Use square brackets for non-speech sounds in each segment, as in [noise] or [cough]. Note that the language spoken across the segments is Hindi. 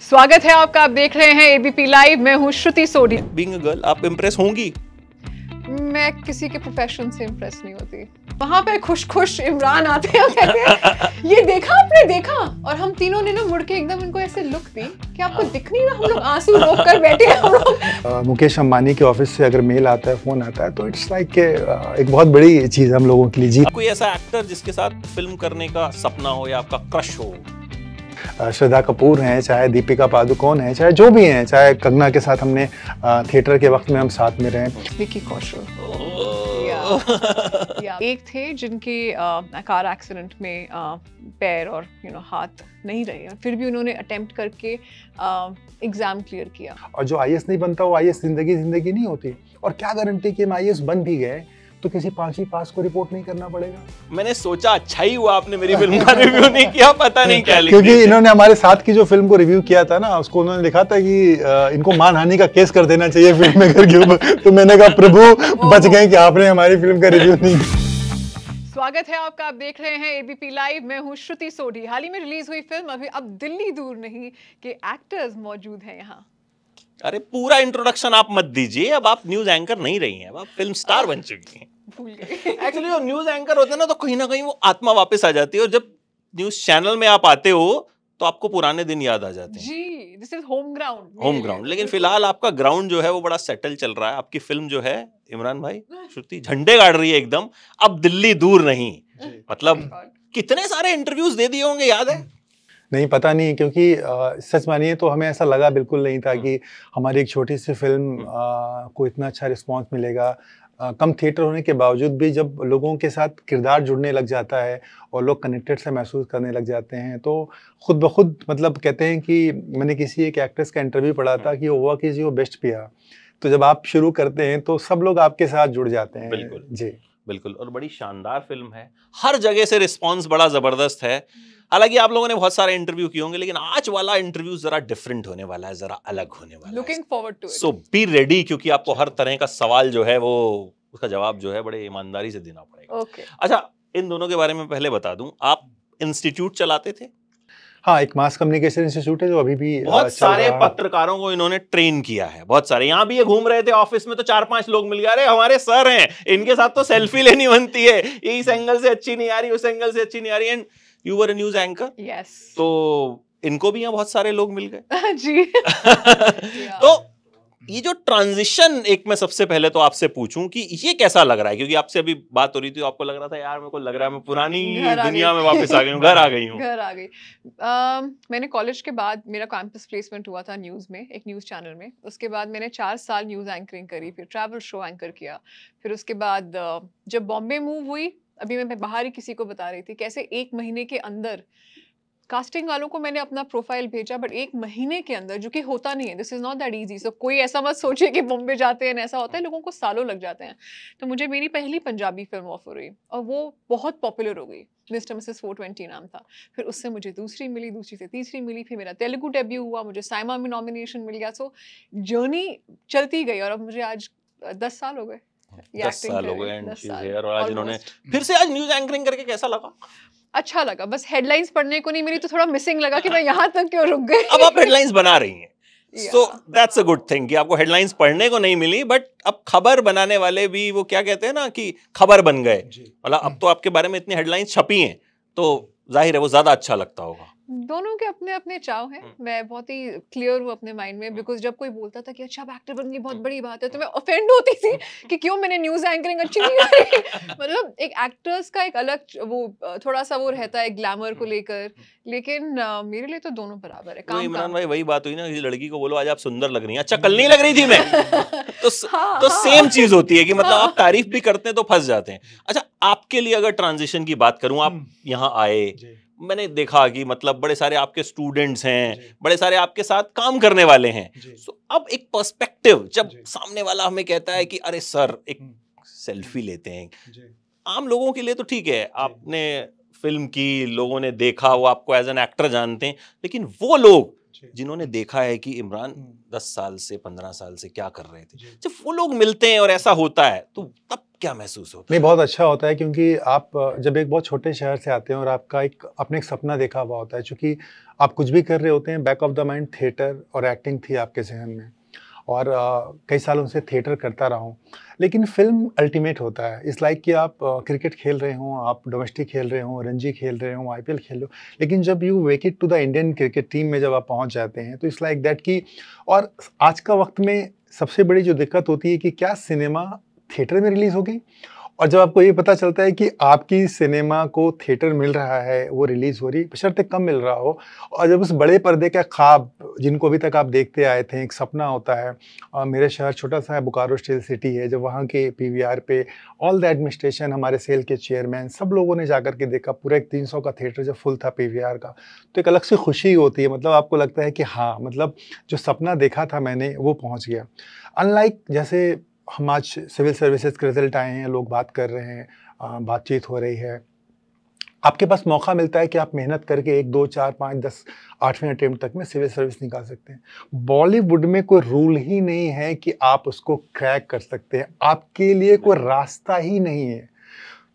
स्वागत है आपका आप देख रहे हैं एबीपी लाइव मैं हूँ Shruti Sodhi being a girl आप इम्प्रेस होंगी मैं किसी के प्रोफेशन से इम्प्रेस नहीं होती वहां पे खुश खुश इमरान आते हैं कहते हैं [laughs] ये देखा आपने देखा और हम तीनों ने ना मुड़ के एकदम इनको ऐसे लुक दी कि आपको हाँ। दिख नहीं रहा हम लोग आंसू रोक कर बैठे हम लोग [laughs] मुकेश अंबानी के ऑफिस से अगर मेल आता है फोन आता है तो इट्स लाइक like के एक बहुत बड़ी चीज हम लोगों के लिए जी कोई ऐसा एक्टर जिसके साथ फिल्म करने का सपना हो या आपका क्रश हो श्रद्धा कपूर हैं चाहे दीपिका पादुकोण हैं चाहे जो भी हैं चाहे कंगना के साथ हमने थिएटर के वक्त में हम साथ में रहे विकी कौशल oh. एक थे जिनके कार एक्सीडेंट में पैर और यू नो हाथ नहीं रहे फिर भी उन्होंने अटेम्प्ट करके एग्जाम क्लियर किया और जो आई नहीं बनता वो आई जिंदगी जिंदगी नहीं होती और क्या गारंटी कि हम आई बन भी गए तो किसी पांचवी पास को रिपोर्ट नहीं करना पड़ेगा मैंने सोचा अच्छा ही हुआ आपने मेरी फिल्म का रिव्यू नहीं किया पता नहीं क्या क्योंकि इन्होंने हमारे साथ की जो फिल्म को रिव्यू किया था ना उसको उन्होंने लिखा था कि इनको मानहानि का केस कर देना चाहिए फिल्म मेकर के ऊपर तो मैंने कहा प्रभु बच गए कि आपने हमारी फिल्म का रिव्यू नहीं किया स्वागत है आपका आप देख रहे हैं एबीपी लाइव मैं हूं श्रुति सोढ़ी हाल ही में रिलीज हुई फिल्म अभी अब दिल्ली दूर नहीं के एक्टर्स मौजूद हैं यहाँ अरे पूरा इंट्रोडक्शन आप मत दीजिए अब आप न्यूज एंकर नहीं रही हैं अब आप फिल्म स्टार बन चुकी हैं भूल गए एक्चुअली जो न्यूज एंकर होते हैं ना तो कहीं ना कहीं वो आत्मा वापस आ जाती है और जब न्यूज चैनल में आप आते हो तो आपको पुराने दिन याद आ जाते हैं जी this is home ground home ground लेकिन फिलहाल आपका ग्राउंड जो है वो बड़ा सेटल चल रहा है आपकी फिल्म जो है इमरान भाई श्रुति झंडे गाड़ रही है एकदम अब दिल्ली दूर नहीं मतलब oh कितने सारे इंटरव्यूज दे दिए होंगे याद है नहीं पता नहीं क्योंकि आ, सच मानिए तो हमें ऐसा लगा बिल्कुल नहीं था हाँ। कि हमारी एक छोटी सी फिल्म आ, हाँ। को इतना अच्छा रिस्पांस मिलेगा कम थिएटर होने के बावजूद भी जब लोगों के साथ किरदार जुड़ने लग जाता है और लोग कनेक्टेड से महसूस करने लग जाते हैं तो खुद ब खुद मतलब कहते हैं कि मैंने किसी एक एक्ट्रेस का इंटरव्यू पढ़ा था हाँ। कि वो वर्क इज़ वो बेस्ट पिया तो जब आप शुरू करते हैं तो सब लोग आपके साथ जुड़ जाते हैं बिल्कुल जी बिल्कुल और बड़ी शानदार फिल्म है हर जगह से रिस्पॉन्स बड़ा ज़बरदस्त है हालांकि आप लोगों ने बहुत सारे इंटरव्यू किए होंगे लेकिन आज वाला इंटरव्यू जरा डिफरेंट होने वाला है जरा अलग होने वाला looking forward to so be ready क्योंकि आपको हर तरह का सवाल जो है वो उसका जवाब जो है बड़े ईमानदारी से देना पड़ेगा okay. अच्छा इन दोनों के बारे में पहले बता दूं आप इंस्टीट्यूट चलाते थे हाँ एक मास कम्युनिकेशन इंस्टीट्यूट है जो अभी भी बहुत सारे पत्रकारों को इन्होंने ट्रेन किया है बहुत सारे यहाँ भी ये घूम रहे थे ऑफिस में तो चार पांच लोग मिल गया अरे हमारे सर हैं इनके साथ तो सेल्फी लेनी बनती है इस एंगल से अच्छी नहीं आ रही उस एंगल से अच्छी नहीं आ रही and you were news anchor yes तो इनको भी यहाँ बहुत सारे लोग मिल गए [laughs] जी [laughs] तो ये जो ट्रांजिशन एक मैं सबसे पहले तो आपसे पूछूं कि ये कैसा लग रहा है क्योंकि आपसे अभी बात हो रही थी तो आपको लग रहा था यार मेरे को लग रहा है मैं पुरानी [laughs] दुनिया में वापस आ गई हूँ घर आ गई हूँ [laughs] घर आ गई मैंने कॉलेज के बाद मेरा कैंपस प्लेसमेंट हुआ था न्यूज़ में एक न्यूज़ चैनल में उसके बाद मैंने चार साल न्यूज़ एंकरिंग करी फिर ट्रैवल शो एंकर किया फिर उसके बाद जब बॉम्बे मूव हुई अभी मैं बाहर ही किसी को बता रही थी कैसे एक महीने के अंदर कास्टिंग वालों को मैंने अपना प्रोफाइल भेजा बट एक महीने के अंदर जो कि होता नहीं है this is not that easy so कोई ऐसा मत सोचे कि बॉम्बे जाते हैं ऐसा होता है लोगों को सालों लग जाते हैं तो मुझे मेरी पहली पंजाबी फिल्म ऑफर हुई और वो बहुत पॉपुलर हो गई मिस्टर मिसेस फोर ट्वेंटी नाम था फिर उससे मुझे दूसरी मिली दूसरी से तीसरी मिली फिर मेरा तेलुगू डेब्यू हुआ मुझे साइमा में नॉमिनेशन मिल गया सो जर्नी चलती गई और अब मुझे आज दस साल हो गए दस साल हो गए एंड और आज इन्होंने फिर से आज न्यूज़ एंकरिंग करके कैसा लगा अच्छा लगा बस हेडलाइंस पढ़ने को नहीं मिली तो थोड़ा मिसिंग लगा कि मैं [laughs] यहाँ तक क्यों रुक गई अब आप हेडलाइंस बना रही हैं so that's a good thing कि आपको हेडलाइंस पढ़ने को नहीं मिली बट अब खबर बनाने वाले भी वो क्या कहते हैं ना कि खबर बन गए मतलब अब हम्म। तो आपके बारे में इतनी हेडलाइंस छपी हैं तो जाहिर है वो ज़्यादा अच्छा लगता होगा दोनों के अपने अपने चाव हैं हम्म। मैं बहुत ही क्लियर हूँ अपने माइंड में बिकॉज हम्म। जब कोई बोलता था कि अच्छा एक्टर बननी बहुत हम्म। बड़ी बात है तो मैं ऑफेंड होती थी [laughs] कि क्यों मैंने न्यूज एंकरिंग अच्छी नहीं करी [laughs] मतलब एक एक्टर्स का एक अलग वो थोड़ा सा वो रहता है ग्लैमर को लेकर लेकिन मेरे लिए तो दोनों बराबर है तो काम इमरान भाई वही बात हुई ना लड़की को बोलो आज आप सुंदर लग रही है अच्छा कल नहीं लग रही थी मैं [laughs] तो हाँ, तो सेम हाँ। चीज होती है कि मतलब आप हाँ। तारीफ भी करते हैं तो फंस जाते हैं अच्छा आपके लिए अगर ट्रांजिशन की बात करूं आप यहाँ आए मैंने देखा कि मतलब बड़े सारे आपके स्टूडेंट्स हैं बड़े सारे आपके साथ काम करने वाले हैं सो so, अब एक पर्सपेक्टिव जब सामने वाला हमें कहता है कि अरे सर एक सेल्फी हम्म। लेते हैं आम लोगों के लिए तो ठीक है आपने फिल्म की लोगों ने देखा वो आपको एज एन एक्टर जानते हैं लेकिन वो लोग जिन्होंने देखा है कि इमरान हम्म। दस साल से पंद्रह साल से क्या कर रहे थे जब वो लोग मिलते हैं और ऐसा होता है तो तब क्या महसूस होता नहीं बहुत अच्छा होता है क्योंकि आप जब एक बहुत छोटे शहर से आते हैं और आपका एक अपने एक सपना देखा हुआ होता है क्योंकि आप कुछ भी कर रहे होते हैं back of the mind theatre और एक्टिंग थी आपके जहन में और कई साल उनसे थिएटर करता रहा हूँ लेकिन फिल्म अल्टीमेट होता है इस लाइक कि आप क्रिकेट खेल रहे हों आप डोमेस्टिक खेल रहे हों रणजी खेल रहे हों आई खेल रहे हो लेकिन जब you it to the Indian cricket team में जब आप पहुँच जाते हैं तो इस लाइक दैट कि और आज का वक्त में सबसे बड़ी जो दिक्कत होती है कि क्या सिनेमा थिएटर में रिलीज़ होगी और जब आपको ये पता चलता है कि आपकी सिनेमा को थिएटर मिल रहा है वो रिलीज़ हो रही बशर्ते कम मिल रहा हो और जब उस बड़े पर्दे का ख्वाब जिनको अभी तक आप देखते आए थे एक सपना होता है और मेरे शहर छोटा सा है बोकारो स्टील सिटी है जब वहाँ के पी पे ऑल द एडमिनिस्ट्रेशन हमारे सेल के चेयरमैन सब लोगों ने जा के देखा पूरा एक तीन का थिएटर जब फुल था पी का तो एक अलग से खुशी होती है मतलब आपको लगता है कि हाँ मतलब जो सपना देखा था मैंने वो पहुँच गया अनलाइक जैसे हम आज सिविल सर्विसेज के रिजल्ट आए हैं लोग बात कर रहे हैं बातचीत हो रही है आपके पास मौका मिलता है कि आप मेहनत करके एक दो चार पाँच दस आठवें अटेम्प्ट तक में सिविल सर्विस निकाल सकते हैं बॉलीवुड में कोई रूल ही नहीं है कि आप उसको क्रैक कर सकते हैं आपके लिए कोई रास्ता ही नहीं है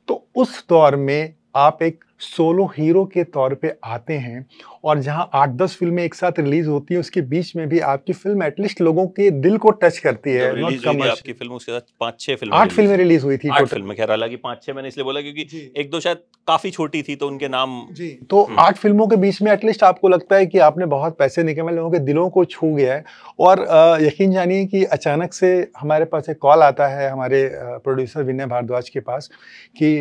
तो उस दौर में आप एक सोलो हीरो के तौर पे आते हैं और जहां आठ दस फिल्में एक साथ रिलीज होती हैं उसके बीच में भी आपकी फिल्म एटलीस्ट लोगों के दिल को टच करती है तो आपकी फिल्म उसके साथ फिल्म आठ फिल्में रिलीज हुई थी आठ फिल्में खैर हालांकि पाँच छह मैंने इसलिए बोला क्योंकि एक दो शायद काफ़ी छोटी थी तो उनके नाम जी तो हम्म। आठ फिल्मों के बीच में एटलीस्ट आपको लगता है कि आपने बहुत पैसे निकले मतलब लोगों के दिलों को छू गया है और यकीन जानिए कि अचानक से हमारे पास एक कॉल आता है हमारे प्रोड्यूसर विनय भारद्वाज के पास कि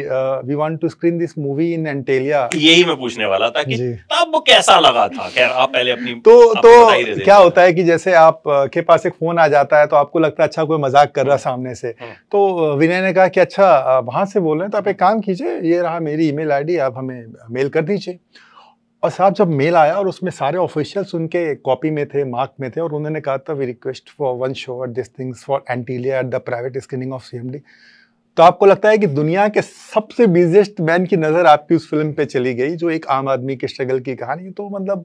we want to screen this movie in एंटी डिटेलिया यही मैं पूछने वाला था कि तब कैसा लगा था खैर आप पहले अपनी तो तो क्या होता है कि जैसे आप के पास एक फोन आ जाता है तो आपको लगता है अच्छा कोई मजाक कर रहा हम्म। सामने से हम्म। तो विनय ने कहा कि अच्छा वहां से बोल रहे हैं तो आप एक काम कीजिए ये रहा मेरी ईमेल आईडी आप हमें मेल कर दीजिए और साहब जब मेल आया और उसमें सारे ऑफिशियल्स उनके कॉपी में थे मार्क में थे और उन्होंने कहा था we request for one show at this things for Antilia at the private screening of सी तो आपको लगता है कि दुनिया के सबसे बिजिएस्ट मैन की नज़र आपकी उस फिल्म पे चली गई जो एक आम आदमी के स्ट्रगल की कहानी तो मतलब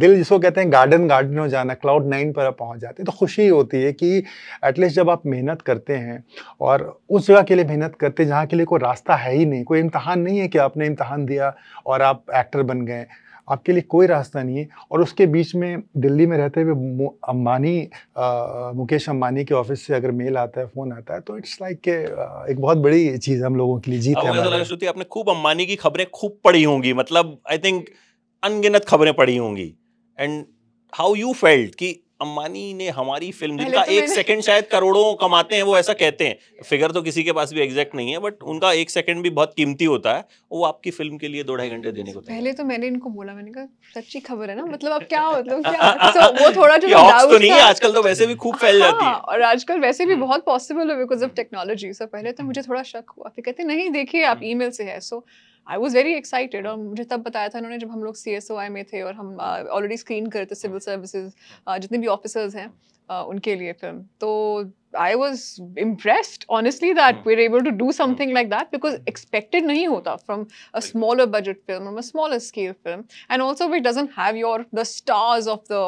दिल जिसको कहते हैं गार्डन गार्डन हो जाना क्लाउड नाइन पर आप पहुँच जाते हैं तो खुशी होती है कि एटलीस्ट जब आप मेहनत करते हैं और उस जगह के लिए मेहनत करते हैं जहाँ के लिए कोई रास्ता है ही नहीं कोई इम्तहान नहीं है कि आपने इम्तहान दिया और आप एक्टर बन गए आपके लिए कोई रास्ता नहीं है और उसके बीच में दिल्ली में रहते हुए अम्बानी मुकेश अम्बानी के ऑफिस से अगर मेल आता है फ़ोन आता है तो इट्स लाइक के एक बहुत बड़ी चीज़ हम लोगों के लिए जीत है आपने खूब अम्बानी की खबरें खूब पढ़ी होंगी मतलब आई थिंक अनगिनत खबरें पढ़ी होंगी एंड हाउ यू फेल्ट कि अम्बानी ने हमारी फिल्म जिनका तो एक सेकंड शायद करोड़ों कमाते हैं वो ऐसा कहते हैं फिगर तो किसी के पास भी एग्जैक्ट नहीं है बट उनका एक सेकंड भी बहुत कीमती होता है वो आपकी फिल्म के लिए दो ढाई घंटे देने को पहले तो मैंने इनको बोला मैंने कहा सच्ची खबर है ना मतलब अब क्या [laughs] मतलब क्या वो थोड़ा जो तो नहीं है आजकल तो वैसे भी खूब फैल जाती हाँ, है और आजकल वैसे भी हम्म। बहुत पॉसिबल है बिकॉज ऑफ टेक्नोलॉजी सो पहले तो हम्म। मुझे थोड़ा शक हुआ फिर कहते नहीं देखिए आप ई हम्म। से है so I was very excited और मुझे तब बताया था उन्होंने जब हम लोग सी एस ओ आई में थे और हम ऑलरेडी स्क्रीन करते सिविल सर्विसेज जितने भी ऑफिसर्स हैं uh, उनके लिए फिल्म तो I was impressed honestly that we able to do something like that because expected नहीं होता from a smaller budget film smaller scale film and also which doesn't have your the stars of the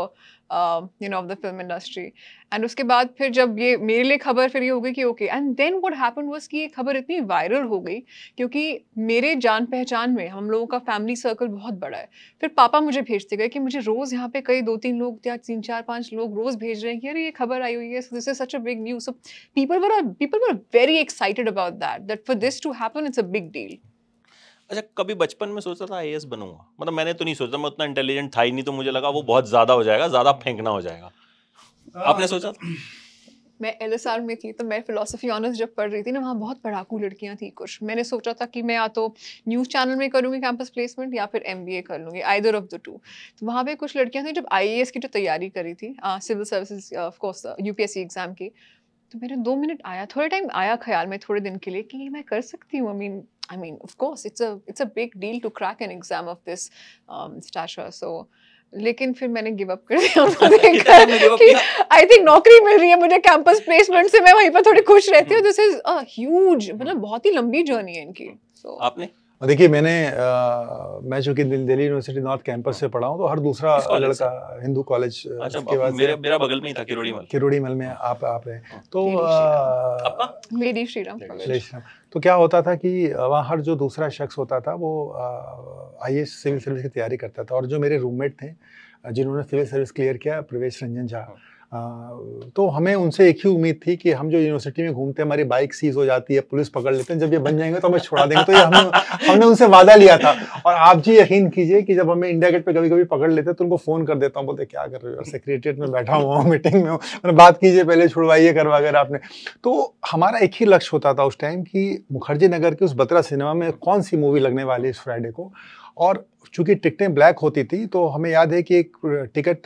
you know of the film industry and उसके बाद फिर जब ये मेरे लिए खबर फिर ये हो गई कि okay and then what happen was कि ये खबर इतनी वायरल हो गई क्योंकि मेरे जान पहचान में हम लोगों का फैमिली सर्कल बहुत बड़ा है फिर पापा मुझे भेजते गए कि मुझे रोज़ यहाँ पे कई दो तीन लोग या तीन चार पाँच लोग रोज़ भेज रहे हैं कि अरे ये खबर आई हुई है this is such a big news so people were people were very excited about that that for this to happen it's a big deal अच्छा कभी बचपन में सोचा था आई बनूंगा मतलब मैंने तो नहीं सोचा मैं उतना इंटेलिजेंट था ही नहीं तो मुझे लगा वो बहुत ज़्यादा हो जाएगा ज़्यादा हाँ। फेंकना हो जाएगा हाँ। आपने सोचा मैं एल एस आर में थी तो मैं फिलोसफी ऑनर्स जब पढ़ रही थी ना वहाँ बहुत पढ़ाकू लड़कियाँ थी कुछ मैंने सोचा था कि मैं या तो न्यूज़ चैनल में करूँगी कैंपस प्लेसमेंट या फिर एम कर लूँगी आइदर ऑफ द टू तो वहाँ पे कुछ लड़कियाँ थी जब आई की जो तैयारी करी थी civil service of course you exam की तो मेरे दो मिनट आया थोड़े टाइम आया ख्याल में थोड़े दिन के लिए कि मैं कर सकती हूँ I mean I mean of course it's a it's a big deal to crack an exam of this stature so लेकिन फिर मैंने गिव अप कर दिया आई थिंक [laughs] तो नौकरी मिल रही है मुझे कैंपस प्लेसमेंट से मैं वहीं पर थोड़ी खुश रहती हूँ दिस इज ह्यूज मतलब हम्म। बहुत ही लंबी जर्नी है इनकी so, आपने देखिए मैंने आ, मैं चूंकि दिल्ली यूनिवर्सिटी नॉर्थ कैंपस से पढ़ा हूँ तो हर दूसरा लड़का हिंदू कॉलेज अच्छा, के बाद मेरे, मेरा बगल में ही था किरोड़ी मल किरोड़ी मल में आप आप हैं तो मेरी श्रीराम राम तो क्या होता था कि वहाँ हर जो दूसरा शख्स होता था वो आई सिविल सर्विस की तैयारी करता था और जो मेरे रूममेट थे जिन्होंने सिविल सर्विस क्लियर किया प्रवेश रंजन झा हाँ। तो हमें उनसे एक ही उम्मीद थी कि हम जो यूनिवर्सिटी में घूमते हैं हमारी बाइक सीज हो जाती है पुलिस पकड़ लेते हैं जब ये बन जाएंगे तो हमें छुड़ा देंगे तो ये हमने हमने उनसे वादा लिया था और आप जी यकीन कीजिए कि जब हमें इंडिया गेट पर कभी कभी पकड़ लेते तो उनको फ़ोन कर देता हूँ बोलते क्या कर रहे हो सेक्रेटरीट में बैठा हुआ हूँ मीटिंग में हूँ बात कीजिए पहले छुड़वाइए करवा कर आपने तो हमारा एक ही लक्ष्य होता था उस टाइम कि मुखर्जी नगर के उस बतरा सिनेमा में कौन सी मूवी लगने वाली है इस फ्राइडे को और चूंकि टिकटें ब्लैक होती थी तो हमें याद है कि एक टिकट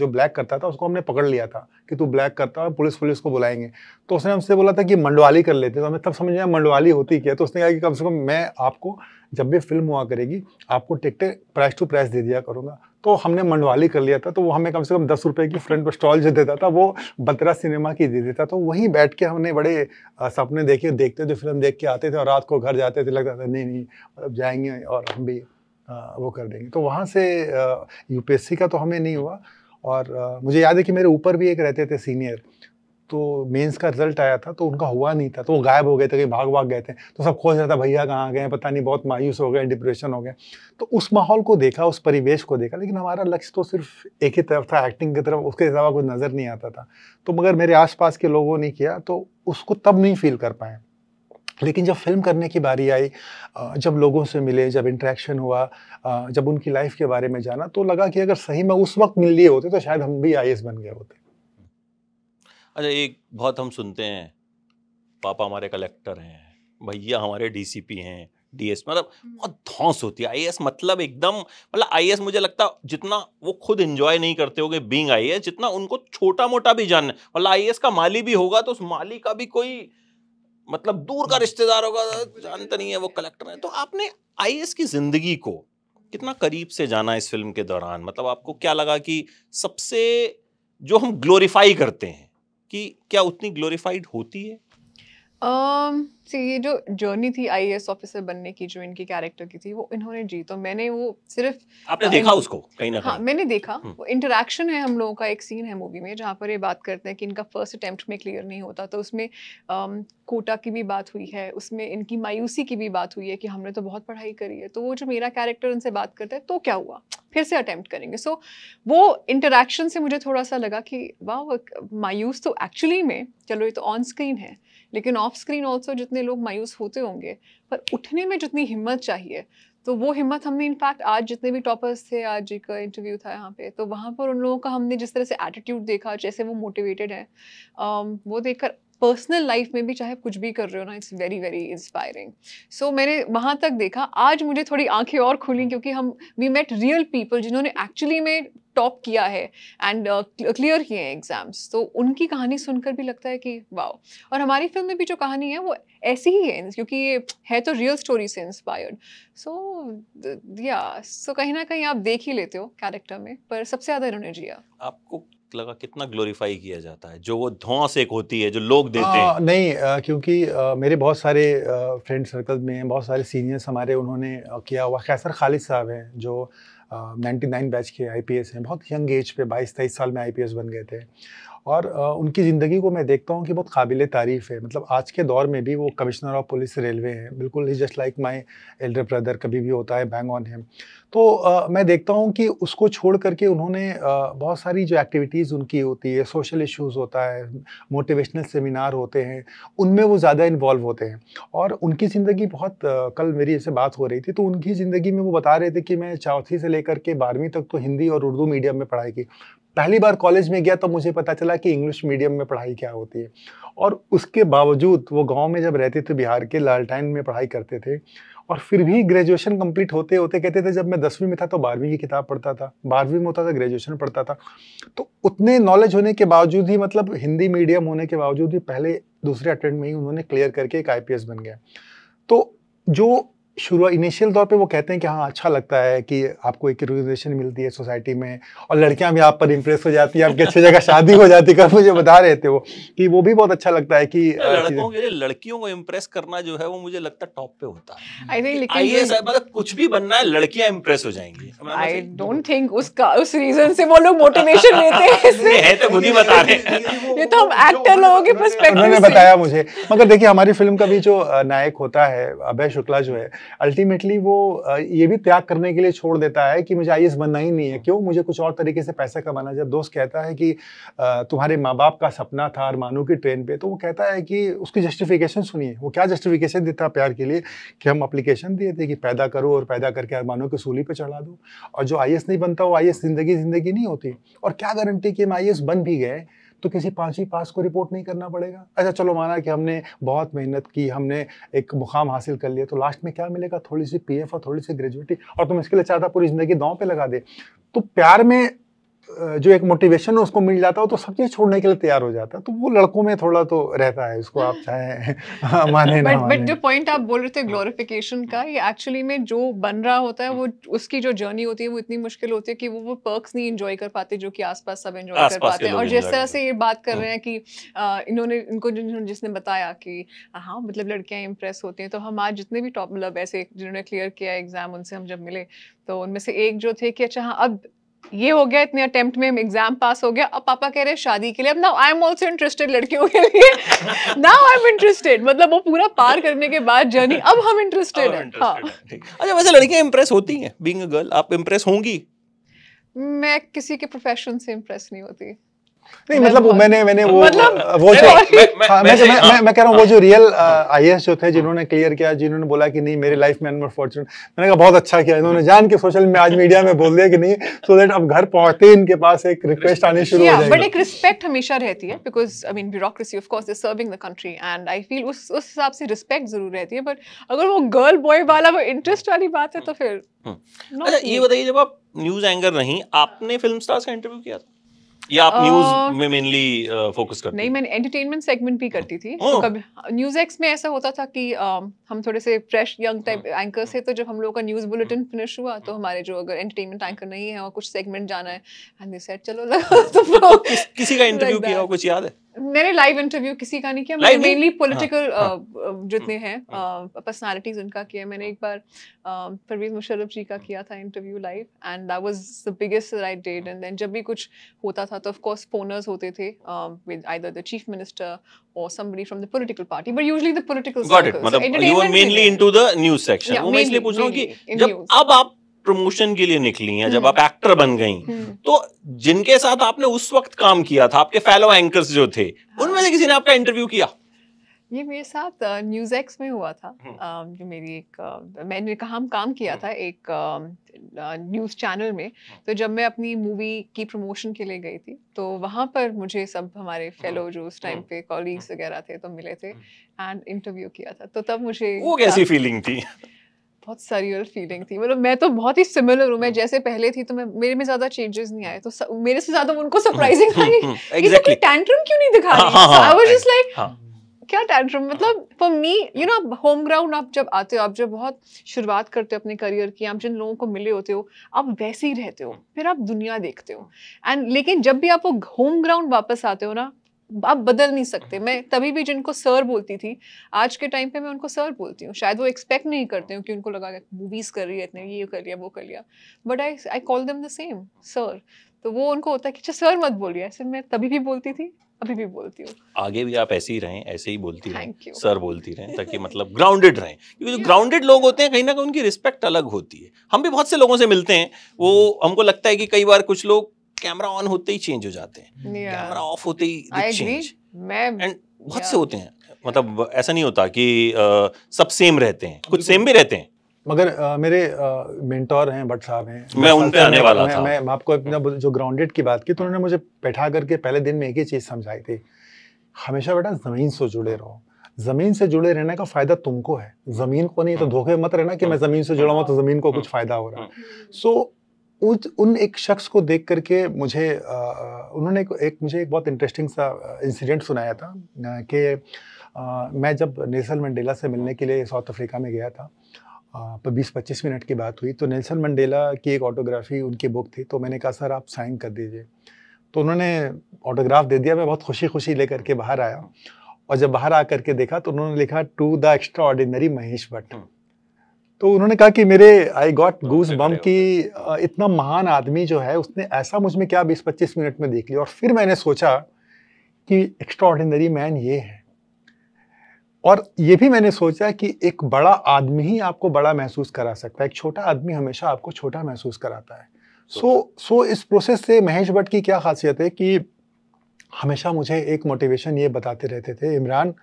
जो ब्लैक करता था उसको हमने पकड़ लिया था कि तू ब्लैक करता है पुलिस पुलिस को बुलाएंगे तो उसने हमसे बोला था कि मंडवाली कर लेते तो हमें तब समझ में आया मंडवाली होती क्या तो उसने कहा कि कम से कम मैं आपको जब भी फिल्म हुआ करेगी आपको टिकटें प्राइस टू प्राइस दे दिया करूँगा तो हमने मंडवाली कर लिया था तो वो हमें कम से कम दस रुपये की फ्रंट पर स्टॉल जो देता था वो बतरा सिनेमा की दे देता तो वहीं बैठ के हमने बड़े सपने देखे देखते थे फिल्म देख के आते थे और रात को घर जाते थे लगता था नहीं नहीं मतलब जाएंगे और हम भी वो कर देंगे तो वहाँ से यूपीएससी का तो हमें नहीं हुआ और मुझे याद है कि मेरे ऊपर भी एक रहते थे सीनियर तो मेंस का रिजल्ट आया था तो उनका हुआ नहीं था तो वो गायब हो गए थे कहीं भाग भाग गए थे तो सब खोज रहा था भैया कहाँ गए पता नहीं बहुत मायूस हो गए डिप्रेशन हो गए तो उस माहौल को देखा उस परिवेश को देखा लेकिन हमारा लक्ष्य तो सिर्फ एक ही तरफ था एक्टिंग की तरफ उसके अलावा कोई नज़र नहीं आता था तो मगर मेरे आसपास के लोगों ने किया तो उसको तब नहीं फील कर पाए लेकिन जब फिल्म करने की बारी आई जब लोगों से मिले जब इंट्रैक्शन हुआ जब उनकी लाइफ के बारे में जाना तो लगा कि अगर सही में उस वक्त मिल लिए होते तो शायद हम भी आई बन गए होते अच्छा एक बहुत हम सुनते हैं पापा हमारे कलेक्टर हैं भैया हमारे डीसीपी हैं डीएस मतलब हम्म। बहुत धौस होती है आईएएस मतलब एकदम मतलब आईएएस मुझे लगता जितना वो खुद एंजॉय नहीं करते होगे बीइंग आईएएस जितना उनको छोटा मोटा भी जानना मतलब आईएएस का माली भी होगा तो उस माली का भी कोई मतलब दूर का हाँ। रिश्तेदार होगा जानता नहीं है वो कलेक्टर है तो आपने आई की जिंदगी को कितना करीब से जाना इस फिल्म के दौरान मतलब आपको क्या लगा कि सबसे जो हम ग्लोरीफाई करते हैं कि क्या उतनी ग्लोरीफाइड होती है um, see, ये जो जर्नी थी आई एस ऑफिसर बनने की जो इनकी कैरेक्टर की थी वो इन्होंने जी तो मैंने वो सिर्फ आपने आ, देखा उसको कहीं ना हाँ मैंने देखा हम्म। वो इंटरेक्शन है हम लोगों का एक सीन है मूवी में जहाँ पर ये बात करते हैं कि इनका फर्स्ट अटेम्प्ट में क्लियर नहीं होता तो उसमें um, कोटा की भी बात हुई है उसमें इनकी मायूसी की भी बात हुई है कि हमने तो बहुत पढ़ाई करी है तो वो जो मेरा कैरेक्टर उनसे बात करता है तो क्या हुआ फिर से अटैम्प्ट करेंगे सो so, वो इंटरेक्शन से मुझे थोड़ा सा लगा कि वाह मायूस तो एक्चुअली में चलो ये तो ऑन स्क्रीन है लेकिन ऑफ स्क्रीन ऑल्सो जितने लोग मायूस होते होंगे पर उठने में जितनी हिम्मत चाहिए तो वो हिम्मत हमने इनफैक्ट आज जितने भी टॉपर्स थे आज जी का इंटरव्यू था यहाँ पे तो वहाँ पर उन लोगों का हमने जिस तरह से एटीट्यूड देखा जैसे वो मोटिवेटेड है um, वो देखकर पर्सनल लाइफ में भी चाहे कुछ भी कर रहे हो ना it's very very inspiring so मैंने वहाँ तक देखा आज मुझे थोड़ी आंखें और खुली hmm. क्योंकि हम वी मेट रियल पीपल जिन्होंने एक्चुअली में टॉप किया है एंड क्लियर uh, किए हैं एग्जाम्स तो उनकी कहानी सुनकर भी लगता है कि वाओ और हमारी फिल्म में भी जो कहानी है वो ऐसी ही है क्योंकि ये है तो रियल स्टोरी से इंस्पायर्ड सो या सो कहीं ना कहीं आप देख ही लेते हो कैरेक्टर में पर सबसे ज़्यादा इन्होंने जिया आपको लगा कितना ग्लोरीफाई किया जाता है जो वो धुआं से एक होती है जो लोग देते आ, हाँ, हैं नहीं आ, क्योंकि आ, मेरे बहुत सारे फ्रेंड सर्कल में बहुत सारे सीनियर्स हमारे उन्होंने किया हुआ खैसर खालिद साहब हैं जो नाइन्टी नाइन बैच के आई हैं बहुत यंग एज पे बाईस तेईस साल में आई बन गए थे और उनकी ज़िंदगी को मैं देखता हूँ कि बहुत काबिल तारीफ़ है मतलब आज के दौर में भी वो कमिश्नर ऑफ पुलिस रेलवे हैं बिल्कुल ही just like my elder brother कभी भी होता है बैंग ऑन हेम तो आ, मैं देखता हूँ कि उसको छोड़ करके उन्होंने आ, बहुत सारी जो एक्टिविटीज़ उनकी होती है सोशल इश्यूज़ होता है मोटिवेशनल सेमिनार होते हैं उनमें वो ज़्यादा इन्वॉल्व होते हैं और उनकी ज़िंदगी बहुत आ, कल मेरी ऐसे बात हो रही थी तो उनकी ज़िंदगी में वो बता रहे थे कि मैं चौथी से लेकर के बारहवीं तक तो हिंदी और उर्दू मीडियम में पढ़ाई की पहली बार कॉलेज में गया तो मुझे पता चला कि इंग्लिश मीडियम में पढ़ाई क्या होती है और उसके बावजूद वो गांव में जब रहते थे बिहार के लालटाइन में पढ़ाई करते थे और फिर भी ग्रेजुएशन कंप्लीट होते होते कहते थे जब मैं दसवीं में था तो बारहवीं की किताब पढ़ता था बारहवीं में होता था ग्रेजुएशन पढ़ता था तो उतने नॉलेज होने के बावजूद ही मतलब हिंदी मीडियम होने के बावजूद ही पहले दूसरे अटेंड में ही उन्होंने क्लियर करके एक आई बन गया तो जो शुरू इनिशियल तौर पे वो कहते हैं कि हाँ अच्छा लगता है कि आपको एक रिजोनेशन मिलती है सोसाइटी में और लड़कियां भी आप पर इम्प्रेस हो जाती है आपकी अच्छी जगह शादी हो जाती है कब मुझे बता रहे थे वो कि वो भी बहुत अच्छा लगता है कि लड़कों के लिए लड़कियों को इम्प्रेस करना जो है वो मुझे लगता है टॉप पे होता है आई थिंक आइए मतलब कुछ भी बनना है लड़कियां इम्प्रेस हो जाएंगी आई डोंट थिंक उसका उस रीजन से वो लोग मोटिवेशन [laughs] लेते हैं तो [laughs] ये तो हम एक्टर लोगों के उन्होंने बताया मुझे मगर देखिए हमारी फिल्म का भी जो नायक होता है अभय शुक्ला जो है अल्टीमेटली वो ये भी त्याग करने के लिए छोड़ देता है कि मुझे आई बनना ही नहीं है हाँ। क्यों मुझे कुछ और तरीके से पैसा कमाना जब दोस्त कहता है कि तुम्हारे माँ बाप का सपना था अरमानों की ट्रेन पर तो वो कहता है कि उसकी जस्टिफिकेशन सुनिए वो क्या जस्टिफिकेशन देता है प्यार के लिए कि हम अप्लीकेशन दिए थे कि पैदा करो और पैदा करके अरमानों की सूली पर चढ़ा दो और जो आई नहीं बनता वो आई जिंदगी जिंदगी नहीं होती और क्या गारंटी कि हम आई बन भी गए तो किसी पांचवी पास को रिपोर्ट नहीं करना पड़ेगा अच्छा चलो माना कि हमने बहुत मेहनत की हमने एक मुकाम हासिल कर लिया तो लास्ट में क्या मिलेगा थोड़ी सी पी और थोड़ी सी ग्रेजुएटी और तुम इसके लिए चाहता पूरी ज़िंदगी दाँव पर लगा दे तो प्यार में जो एक मोटिवेशन है उसको मिल जाता हो तो सब चीज़ छोड़ने के लिए तैयार हो जाता है तो वो लड़कों में थोड़ा तो रहता है इसको आप चाहे [laughs] माने ना बट जो पॉइंट आप बोल रहे थे ग्लोरिफिकेशन का ये एक्चुअली में जो बन रहा होता है वो उसकी जो जर्नी होती है वो इतनी मुश्किल होती है कि वो वो पर्क्स नहीं इंजॉय कर पाते जो कि आसपास सब इंजॉय कर पाते हैं और जिस तरह से ये बात कर रहे हैं कि इन्होंने इनको जिसने बताया कि हाँ मतलब लड़कियाँ इम्प्रेस होती हैं तो हम आज जितने भी टॉप मतलब ऐसे जिन्होंने क्लियर किया एग्जाम उनसे हम जब मिले तो उनमें से एक जो थे कि अच्छा हाँ अब ये हो गया इतने अटेम्प्ट में एग्जाम पास हो गया अब पापा कह रहे हैं शादी के लिए अब now I am also interested लड़कियों के लिए नाउ आई एम इंटरेस्टेड मतलब वो पूरा पार करने के बाद जर्नी अब हम इंटरेस्टेड हैं हाँ अच्छा वैसे लड़कियां इंप्रेस होती हैं बीइंग अ गर्ल आप इंप्रेस होंगी मैं किसी के प्रोफेशन से इंप्रेस नहीं होती नहीं मतलब तो मैंने मैंने वो मतलब वो जो हाँ, हाँ। मैं मैं कह रहा हूँ वो जो रियल आईएएस जो थे जिन्होंने क्लियर किया जिन्होंने बोला कि नहीं मेरी लाइफ में अनफॉर्चुनेट मैंने कहा बहुत अच्छा किया इन्होंने जान के सोशल में आज मीडिया में बोल दिया कि नहीं सो देट अब घर पहुंचते ही इनके पास एक रिक्वेस्ट आनी शुरू हो जाएगी बट एक रिस्पेक्ट हमेशा रहती है because I mean bureaucracy of course is serving the country and I feel उस उस हिसाब से रिस्पेक्ट जरूर रहती है बट अगर वो गर्ल बॉय वाला वो इंटरेस्ट वाली बात है तो हम्म। फिर हम्म। अच्छा ये बताइए जब आप न्यूज एंकर नहीं आपने फिल्म स्टार्स का इंटरव्यू किया था या आप न्यूज uh, में मेनली फोकस uh, करते नहीं मैं एंटरटेनमेंट सेगमेंट भी करती थी oh. तो कभी न्यूज हाँ, एक्स में ऐसा होता था कि um, हम थोड़े से फ्रेश यंग टाइप एंकर थे तो जब हम लोगों का न्यूज बुलेटिन फिनिश हुआ तो hmm. हमारे जो अगर एंटरटेनमेंट एंकर नहीं है और कुछ सेगमेंट जाना है एंड दे सेड चलो लगा [laughs] [laughs] तो किसी का इंटरव्यू [laughs] किया कुछ याद है मैंने लाइव इंटरव्यू किसी का नहीं किया मैंने मेनली पॉलिटिकल हाँ, हाँ। जितने हाँ, हैं पर्सनालिटीज उनका किया मैंने एक बार परवीज मुशर्रफ जी का किया था interview live and that was the biggest right date and then जब भी कुछ होता था तो ऑफ कोर्स फोनर्स होते थे with either the chief minister और somebody from the political party but usually the political got it मतलब you were mainly into the news section yeah, मैं इसलिए पूछ रहा हूँ कि जब अब आप प्रमोशन के लिए निकली हैं जब हम्म। आप एक्टर बन गई हम्म। तो जिनके साथ आपने उस वक्त काम किया था आपके फेलो एंकर्स जो थे हाँ। उनमें से किसी ने आपका इंटरव्यू किया ये मेरे साथ न्यूज़ एक्स में हुआ था हम्म। जो मेरी एक मैंने कहा हम काम किया था एक न्यूज़ चैनल में तो जब मैं अपनी मूवी की प्रमोशन के लिए गई थी तो वहाँ पर मुझे सब हमारे फेलो हाँ। जो उस टाइम पे कॉलीग्स वगैरह थे तो मिले थे एंड इंटरव्यू किया था तो तब मुझे वो कैसी फीलिंग थी बहुत सरियल फीलिंग थी मतलब मैं तो बहुत ही सिमिलर हूँ मैं हम्म। जैसे पहले थी तो मैं मेरे में ज्यादा चेंजेस नहीं आए तो मेरे से ज्यादा उनको सरप्राइजिंग था कि टैंट्रम क्यों नहीं दिखा हाँ, रही आई वाज जस्ट लाइक क्या टैंट्रम हाँ। मतलब for me you know home ground आप जब आते हो आप जब बहुत शुरुआत करते हो अपने करियर की आप जिन लोगों को मिले होते हो आप वैसे ही रहते हो हम्म। फिर आप दुनिया देखते हो एंड लेकिन जब भी आप वो होम ग्राउंड वापस आते हो ना आप बदल नहीं सकते हम्म। मैं तभी भी जिनको सर बोलती थी आज के टाइम पे मैं उनको सर बोलती हूँ शायद वो एक्सपेक्ट नहीं करते हूँ कि उनको लगा मूवीज़ कर रही है इतने ये कर लिया वो कर लिया but I I call them the same sir तो वो उनको होता है कि सर अच्छा, मत बोलिए ऐसे मैं तभी भी बोलती थी अभी भी बोलती हूँ आगे भी आप ऐसे ही रहें ऐसे ही बोलती रहें सर बोलती रहें ताकि मतलब ग्राउंडेड रहें क्योंकि जो ग्राउंडेड लोग होते हैं कहीं ना कहीं उनकी रिस्पेक्ट अलग होती है हम भी बहुत से लोगों से मिलते हैं वो hmm. हमको लगता है कि कई बार कुछ लोग कैमरा ऑन होते ही चेंज हो जाते हैं कैमरा ऑफ होते ही चेंज एंड बहुत से होते हैं मतलब ऐसा नहीं होता कि सब सेम रहते हैं कुछ सेम भी रहते हैं मगर आ, मेरे मेंटोर हैं भट्ट साहब हैं मैं उन पे आने वाला मैं, था मैं, मैं आपको अपना जो ग्राउंडेड की बात की तो उन्होंने मुझे बैठा करके पहले दिन में एक ही चीज़ समझाई थी हमेशा बेटा ज़मीन से जुड़े रहो ज़मीन से जुड़े रहने का फ़ायदा तुमको है ज़मीन को नहीं तो हम्म। धोखे मत रहना कि मैं हम्म। ज़मीन से जुड़ा हुआ तो ज़मीन को हम्म। कुछ फ़ायदा हो रहा है सो उस उन एक शख्स को देख करके मुझे आ, उन्होंने एक मुझे एक बहुत इंटरेस्टिंग सा इंसिडेंट सुनाया था कि मैं जब नेल्सन मंडेला से मिलने के लिए साउथ अफ्रीका में गया था पर बीस पच्चीस मिनट की बात हुई तो नेल्सन मंडेला की एक ऑटोग्राफी उनकी बुक थी तो मैंने कहा सर आप साइन कर दीजिए तो उन्होंने ऑटोग्राफ दे दिया मैं बहुत खुशी खुशी ले करके बाहर आया और जब बाहर आ करके देखा तो उन्होंने लिखा to the extraordinary Mahesh Bhatt तो उन्होंने कहा कि मेरे आई गॉट गूज बम की इतना महान आदमी जो है उसने ऐसा मुझ में क्या बीस पच्चीस मिनट में देख लिया और फिर मैंने सोचा कि एक्स्ट्रॉर्डिनरी मैन ये है और ये भी मैंने सोचा कि एक बड़ा आदमी ही आपको बड़ा महसूस करा सकता है एक छोटा आदमी हमेशा आपको छोटा महसूस कराता है सो सो so इस प्रोसेस से महेश भट्ट की क्या खासियत है कि हमेशा मुझे एक मोटिवेशन ये बताते रहते थे इमरान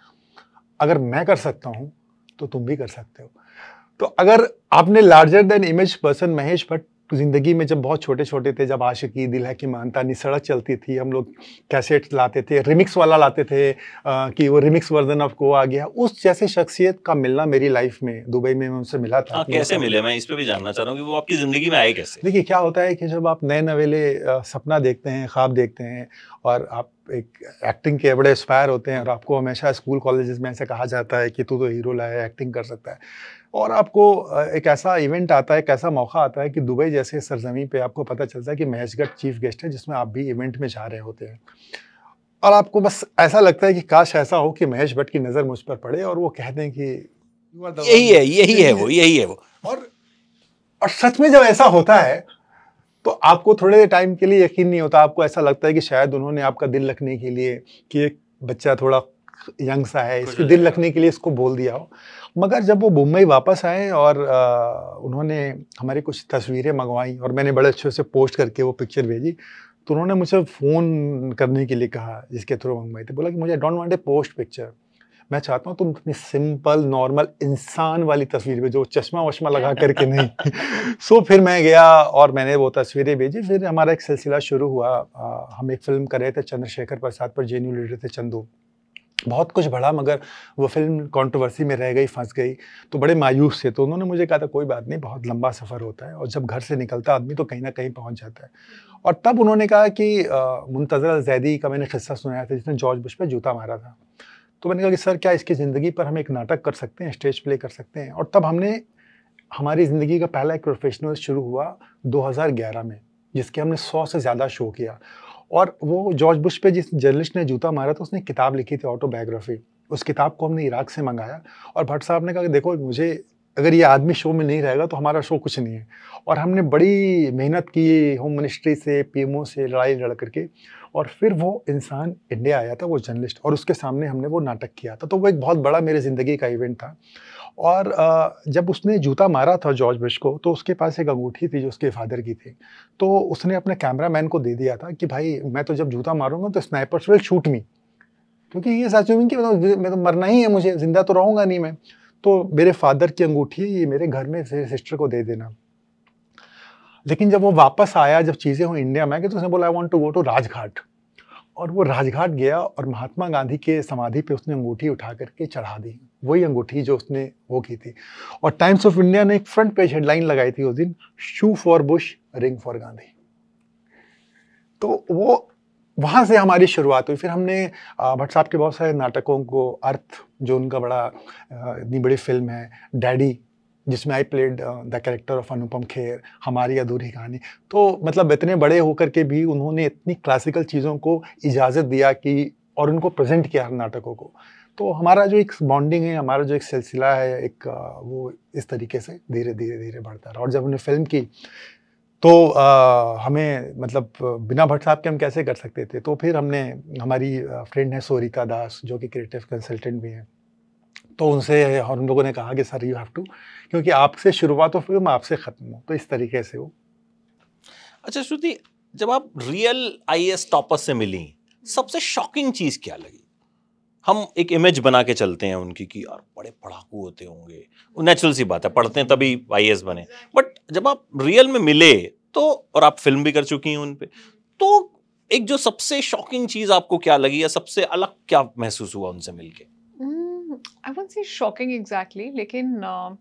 अगर मैं कर सकता हूँ तो तुम भी कर सकते हो तो अगर आपने larger than image person Mahesh Bhatt ज़िंदगी में जब बहुत छोटे छोटे थे जब आशिकी दिल है कि मानता नहीं सड़क चलती थी हम लोग कैसेट लाते थे रिमिक्स वाला लाते थे आ, कि वो रिमिक्स वर्जन ऑफ को आ गया उस जैसे शख्सियत का मिलना मेरी लाइफ में दुबई में मैं उनसे मिला था आ, हाँ, कैसे मिले मैं इस पर भी जानना चाह रहा हूँ कि वो आपकी ज़िंदगी में आए कैसे देखिए क्या होता है कि जब आप नए नवेले सपना देखते हैं ख्वाब देखते हैं और आप एक एक्टिंग के बड़े एस्पायर होते हैं और आपको हमेशा स्कूल कॉलेजेस में ऐसे कहा जाता है कि तू तो हीरो लाया एक्टिंग कर सकता है और आपको एक ऐसा इवेंट आता है एक ऐसा मौका आता है कि दुबई जैसे सरजमी पे आपको पता चलता है कि महेशगढ़ चीफ गेस्ट है जिसमें आप भी इवेंट में जा रहे होते हैं और आपको बस ऐसा लगता है कि काश ऐसा हो कि महेश भट्ट की नज़र मुझ पर पड़े और वो कह दें कि यही है यही है वो [laughs] यही है वो और और सच में जब ऐसा होता है तो आपको थोड़े टाइम के लिए यकीन नहीं होता आपको ऐसा लगता है कि शायद उन्होंने आपका दिल रखने के लिए कि एक बच्चा थोड़ा यंग सा है इसको दिल रखने के लिए इसको बोल दिया हो मगर जब वो मुंबई वापस आए और आ, उन्होंने हमारी कुछ तस्वीरें मंगवाई और मैंने बड़े अच्छे से पोस्ट करके वो पिक्चर भेजी तो उन्होंने मुझे फ़ोन करने के लिए कहा जिसके थ्रू मंगवाई थी बोला कि मुझे don't want a post picture मैं चाहता हूँ तुम अपनी सिंपल नॉर्मल इंसान वाली तस्वीर भेजो चश्मा वश्मा लगा करके नहीं [laughs] सो so, फिर मैं गया और मैंने वो तस्वीरें भेजी फिर हमारा एक सिलसिला शुरू हुआ आ, हम एक फिल्म कर रहे थे चंद्रशेखर प्रसाद पर जेन्यू लीडर थे चंदू बहुत कुछ बढ़ा मगर वो फिल्म कंट्रोवर्सी में रह गई फंस गई तो बड़े मायूस थे तो उन्होंने मुझे कहा था कोई बात नहीं बहुत लंबा सफ़र होता है और जब घर से निकलता आदमी तो कहीं ना कहीं पहुँच जाता है और तब उन्होंने कहा कि मुंतजर जैदी का मैंने किस्सा सुनाया था जिसने जॉर्ज बुश पर जूता मारा था तो मैंने कहा कि सर क्या इसकी ज़िंदगी पर हम एक नाटक कर सकते हैं स्टेज प्ले कर सकते हैं और तब हमने हमारी ज़िंदगी का पहला एक प्रोफेशनल शुरू हुआ 2011 में जिसके हमने 100 से ज़्यादा शो किया और वो जॉर्ज बुश पे जिस जर्नलिस्ट ने जूता मारा था उसने किताब लिखी थी ऑटोबायोग्राफी उस किताब को हमने इराक से मंगाया और भट्ट साहब ने कहा कि देखो मुझे अगर ये आदमी शो में नहीं रहेगा तो हमारा शो कुछ नहीं है और हमने बड़ी मेहनत की होम मिनिस्ट्री से पीएमओ से लड़ाई लड़ करके और फिर वो इंसान इंडिया आया था वो जर्नलिस्ट और उसके सामने हमने वो नाटक किया था तो वो एक बहुत बड़ा मेरे ज़िंदगी का इवेंट था और जब उसने जूता मारा था जॉर्ज बुश को तो उसके पास एक अंगूठी थी जो उसके फादर की थी तो उसने अपने कैमरा मैन को दे दिया था कि भाई मैं तो जब जूता मारूंगा तो स्नाइपर्स विल शूट मी क्योंकि ये सच में कि तो, मैं तो मरना ही है मुझे ज़िंदा तो रहूँगा नहीं मैं तो मेरे फादर की अंगूठी ये मेरे घर में सिस्टर को दे देना लेकिन जब वो वापस आया जब चीज़ें हुई इंडिया में कि तो उसने बोला I want to go to Rajghat और वो राजघाट गया और महात्मा गांधी के समाधि पे उसने अंगूठी उठा करके चढ़ा दी वही अंगूठी जो उसने वो की थी और टाइम्स ऑफ इंडिया ने एक फ्रंट पेज हेडलाइन लगाई थी उस दिन shoe for Bush ring for Gandhi तो वो वहाँ से हमारी शुरुआत हुई फिर हमने भट्ट साहब के बहुत सारे नाटकों को अर्थ जो उनका बड़ा इतनी बड़ी फिल्म है डैडी जिसमें I played the character of Anupam Kher Hamari Adhuri कहानी तो मतलब इतने बड़े होकर के भी उन्होंने इतनी क्लासिकल चीज़ों को इजाज़त दिया कि और उनको प्रेजेंट किया हर नाटकों को तो हमारा जो एक बॉन्डिंग है हमारा जो एक सिलसिला है एक वो इस तरीके से धीरे धीरे धीरे बढ़ता रहा और जब हमने फिल्म की तो आ, हमें मतलब बिना भट्ट साहब के हम कैसे कर सकते थे तो फिर हमने हमारी फ्रेंड है सोरिता दास जो कि क्रिएटिव कंसल्टेंट भी हैं तो उनसे और उन लोगों ने कहा कि सर यू हैव टू क्योंकि आपसे शुरुआत हो फिल्म आपसे ख़त्म हो तो इस तरीके से हो अच्छा श्रुति जब आप रियल आई एस टॉपर से मिली सबसे शॉकिंग चीज़ क्या लगी हम एक इमेज बना के चलते हैं उनकी कि यार बड़े पढ़ाकू होते होंगे नेचुरल सी बात है पढ़ते हैं तभी आई बने बट जब आप रियल में मिले तो और आप फिल्म भी कर चुकी हैं उन पर तो एक जो सबसे शॉकिंग चीज़ आपको क्या लगी या सबसे अलग क्या महसूस हुआ उनसे मिलके I won't say shocking exactly लेकिन uh...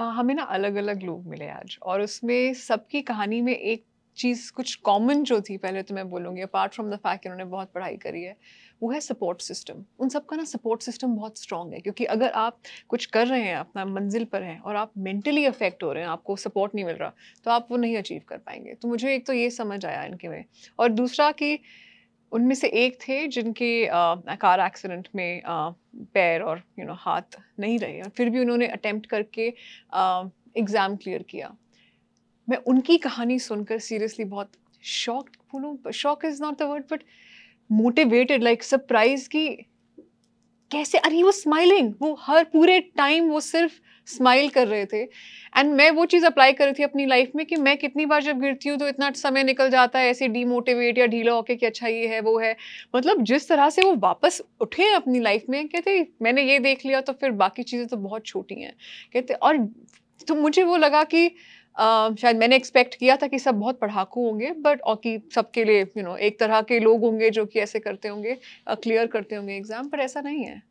Uh, हमें ना अलग अलग लोग मिले आज और उसमें सबकी कहानी में एक चीज़ कुछ कॉमन जो थी पहले तो मैं बोलूँगी अपार्ट फ्रॉम द फैक्ट इन्होंने बहुत पढ़ाई करी है वो है सपोर्ट सिस्टम उन सबका ना सपोर्ट सिस्टम बहुत स्ट्रांग है क्योंकि अगर आप कुछ कर रहे हैं अपना मंजिल पर हैं और आप मेंटली अफेक्ट हो रहे हैं आपको सपोर्ट नहीं मिल रहा तो आप वो नहीं अचीव कर पाएंगे तो मुझे एक तो ये समझ आया इनके में और दूसरा कि उनमें से एक थे जिनके कार एक्सीडेंट में आ, पैर और यू you नो know, हाथ नहीं रहे फिर भी उन्होंने अटैम्प्ट करके एग्ज़ाम क्लियर किया मैं उनकी कहानी सुनकर सीरियसली बहुत शॉक बोलूँ shock is not the word but motivated like surprise की कैसे अरे वो स्माइलिंग वो हर पूरे टाइम वो सिर्फ स्माइल कर रहे थे एंड मैं वो चीज़ अप्लाई कर रही थी अपनी लाइफ में कि मैं कितनी बार जब गिरती हूँ तो इतना समय निकल जाता है ऐसे डीमोटिवेट या ढीला होके कि अच्छा ये है वो है मतलब जिस तरह से वो वापस उठे अपनी लाइफ में कहते मैंने ये देख लिया तो फिर बाकी चीज़ें तो बहुत छोटी हैं कहते और तो मुझे वो लगा कि Uh, शायद मैंने एक्सपेक्ट किया था कि सब बहुत पढ़ाकू होंगे बट और कि सबके लिए यू you नो know, एक तरह के लोग होंगे जो कि ऐसे करते होंगे क्लियर uh, करते होंगे एग्ज़ाम पर ऐसा नहीं है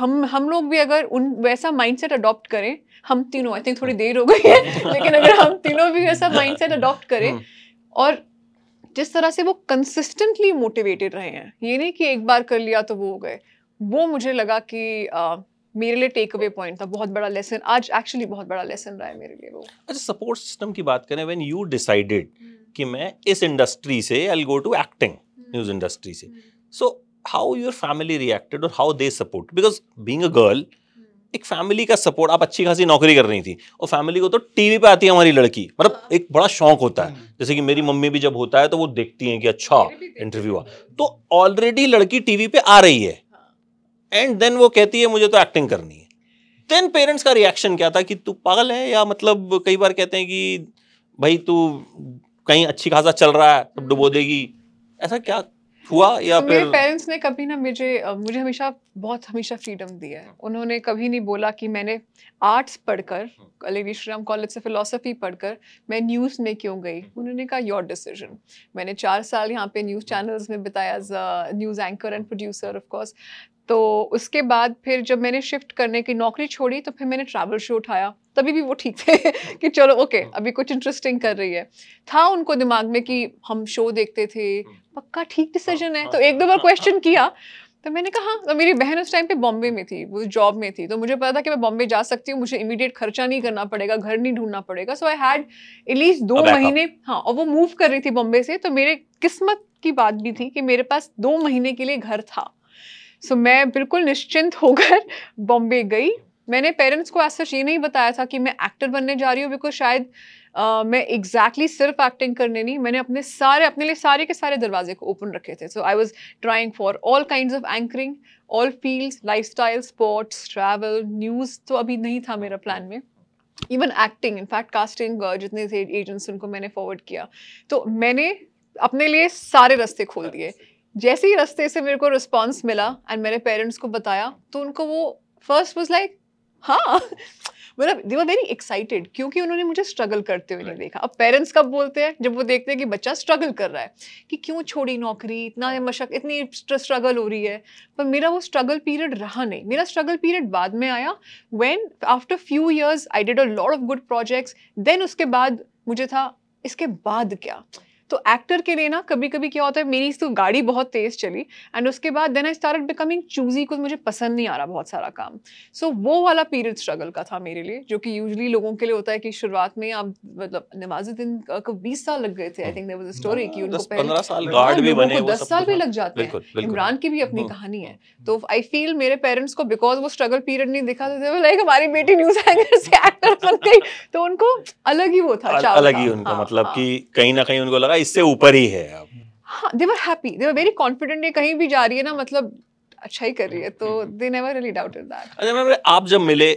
हम हम लोग भी अगर उन वैसा माइंडसेट अडॉप्ट करें हम तीनों आई थिंक थोड़ी देर हो गई है [laughs] लेकिन अगर हम तीनों भी वैसा माइंडसेट अडॉप्ट [laughs] करें हम्म। और जिस तरह से वो कंसिस्टेंटली मोटिवेटेड रहे हैं ये नहीं कि एक बार कर लिया तो वो हो गए वो मुझे लगा कि uh, मेरे लिए टेक अवे पॉइंट था बहुत बड़ा लेसन आज एक्चुअली बहुत बड़ा लेसन रहा है मेरे लिए वो अच्छा सपोर्ट सिस्टम की बात करें व्हेन यू डिसाइडेड कि हम्म। मैं इस इंडस्ट्री से I will go to acting news industry से so how your family reacted और how they support because being a girl एक फैमिली का सपोर्ट आप अच्छी खासी नौकरी कर रही थी और फैमिली को तो टीवी पे आती है हमारी लड़की मतलब हाँ। एक बड़ा शौक होता है हम्म। जैसे कि मेरी मम्मी भी जब होता है तो वो देखती हैं कि अच्छा इंटरव्यू हुआ तो ऑलरेडी लड़की टीवी पे आ रही है एंड देन वो कहती है मुझे तो एक्टिंग करनी है देन पेरेंट्स का रिएक्शन क्या था कि तू पागल है या मतलब कई बार कहते हैं कि भाई तू कहीं अच्छी खासा चल रहा है तब डुबो देगी ऐसा क्या हुआ या मेरे पेरेंट्स ने कभी ना मुझे मुझे हमेशा बहुत हमेशा फ्रीडम दिया है उन्होंने कभी नहीं बोला कि मैंने आर्ट्स पढ़कर हम्म। अलेवी श्रीराम कॉलेज से फिलोसफी पढ़कर मैं न्यूज़ में क्यों गई हम्म। उन्होंने कहा योर डिसीजन मैंने चार साल यहाँ पे न्यूज़ हम्म। चैनल्स में बिताया as news anchor and producer of course तो उसके बाद फिर जब मैंने शिफ्ट करने की नौकरी छोड़ी तो फिर मैंने ट्रैवल शो उठाया तभी भी वो ठीक थे [laughs] कि चलो ओके हम्म। अभी कुछ इंटरेस्टिंग कर रही है था उनको दिमाग में कि हम शो देखते थे पक्का ठीक डिसीजन हाँ, है हाँ, तो एक दो बार क्वेश्चन हाँ, किया तो मैंने कहा तो मेरी बहन उस टाइम पे बॉम्बे में थी वो जॉब में थी तो मुझे पता था कि मैं बॉम्बे जा सकती हूँ मुझे इमीडिएट खर्चा नहीं करना पड़ेगा घर नहीं ढूंढना पड़ेगा सो आई हैड एटलीस्ट दो महीने हाँ और वो मूव कर रही थी बॉम्बे से तो मेरे किस्मत की बात भी थी कि मेरे पास दो महीने के लिए घर था सो मैं बिल्कुल निश्चिंत होकर बॉम्बे गई मैंने पेरेंट्स को ऐसा ये नहीं बताया था कि मैं एक्टर बनने जा रही हूँ बिकॉज शायद मैं एग्जैक्टली exactly सिर्फ एक्टिंग करने नहीं मैंने अपने सारे अपने लिए सारे के सारे दरवाजे को ओपन रखे थे so I was trying for all kind of anchoring all field lifestyle sports travel news तो अभी नहीं था मेरा प्लान में इवन एक्टिंग इनफैक्ट कास्टिंग जितने थे एजेंट्स उनको मैंने फॉरवर्ड किया तो मैंने अपने लिए सारे रास्ते खोल दिए जैसे ही रास्ते से मेरे को रिस्पॉन्स मिला एंड मेरे पेरेंट्स को बताया तो उनको वो फर्स्ट वॉज लाइक हाँ मतलब दे वर वेरी एक्साइटेड क्योंकि उन्होंने मुझे स्ट्रगल करते हुए नहीं देखा अब पेरेंट्स कब बोलते हैं जब वो देखते हैं कि बच्चा स्ट्रगल कर रहा है कि क्यों छोड़ी नौकरी इतना मशक इतनी स्ट्रगल हो रही है पर मेरा वो स्ट्रगल पीरियड रहा नहीं मेरा स्ट्रगल पीरियड बाद में आया when after few years I did a lot of good projects then उसके बाद मुझे था इसके बाद क्या तो एक्टर के लिए ना कभी कभी क्या होता है मेरी तो गाड़ी बहुत तेज़ चली एंड उसके बाद then I start becoming choosy कुछ मुझे पसंद नहीं आ रहा बहुत सारा काम सो so, वो वाला पीरियड स्ट्रगल का था मेरे लिए जो कि यूजली लोगों के लिए होता है कि शुरुआत में आप मतलब नवाजुद्दीन को बीस साल लग गए थे I think there was a story कि उनको पहले साल गार्ड हाँ, भी बने दस साल भी हाँ, लग जाते हैं इमरान की भी अपनी हाँ। कहानी है तो आई फील मेरे पेरेंट्स को बिकॉज वो स्ट्रगल पीरियड नहीं दिखा थे लाइक हमारी बेटी न्यूज एंकर से एक्टर बन गई तो उनको अलग ही वो था अलग ही उनका मतलब कि कहीं ना कहीं उनको लगा लगा इससे ऊपर ही है अब हाँ they're happy they're very confident ये कहीं भी जा रही है ना मतलब अच्छा ही कर रही है तो they never really doubted that अच्छा मैम आप जब मिले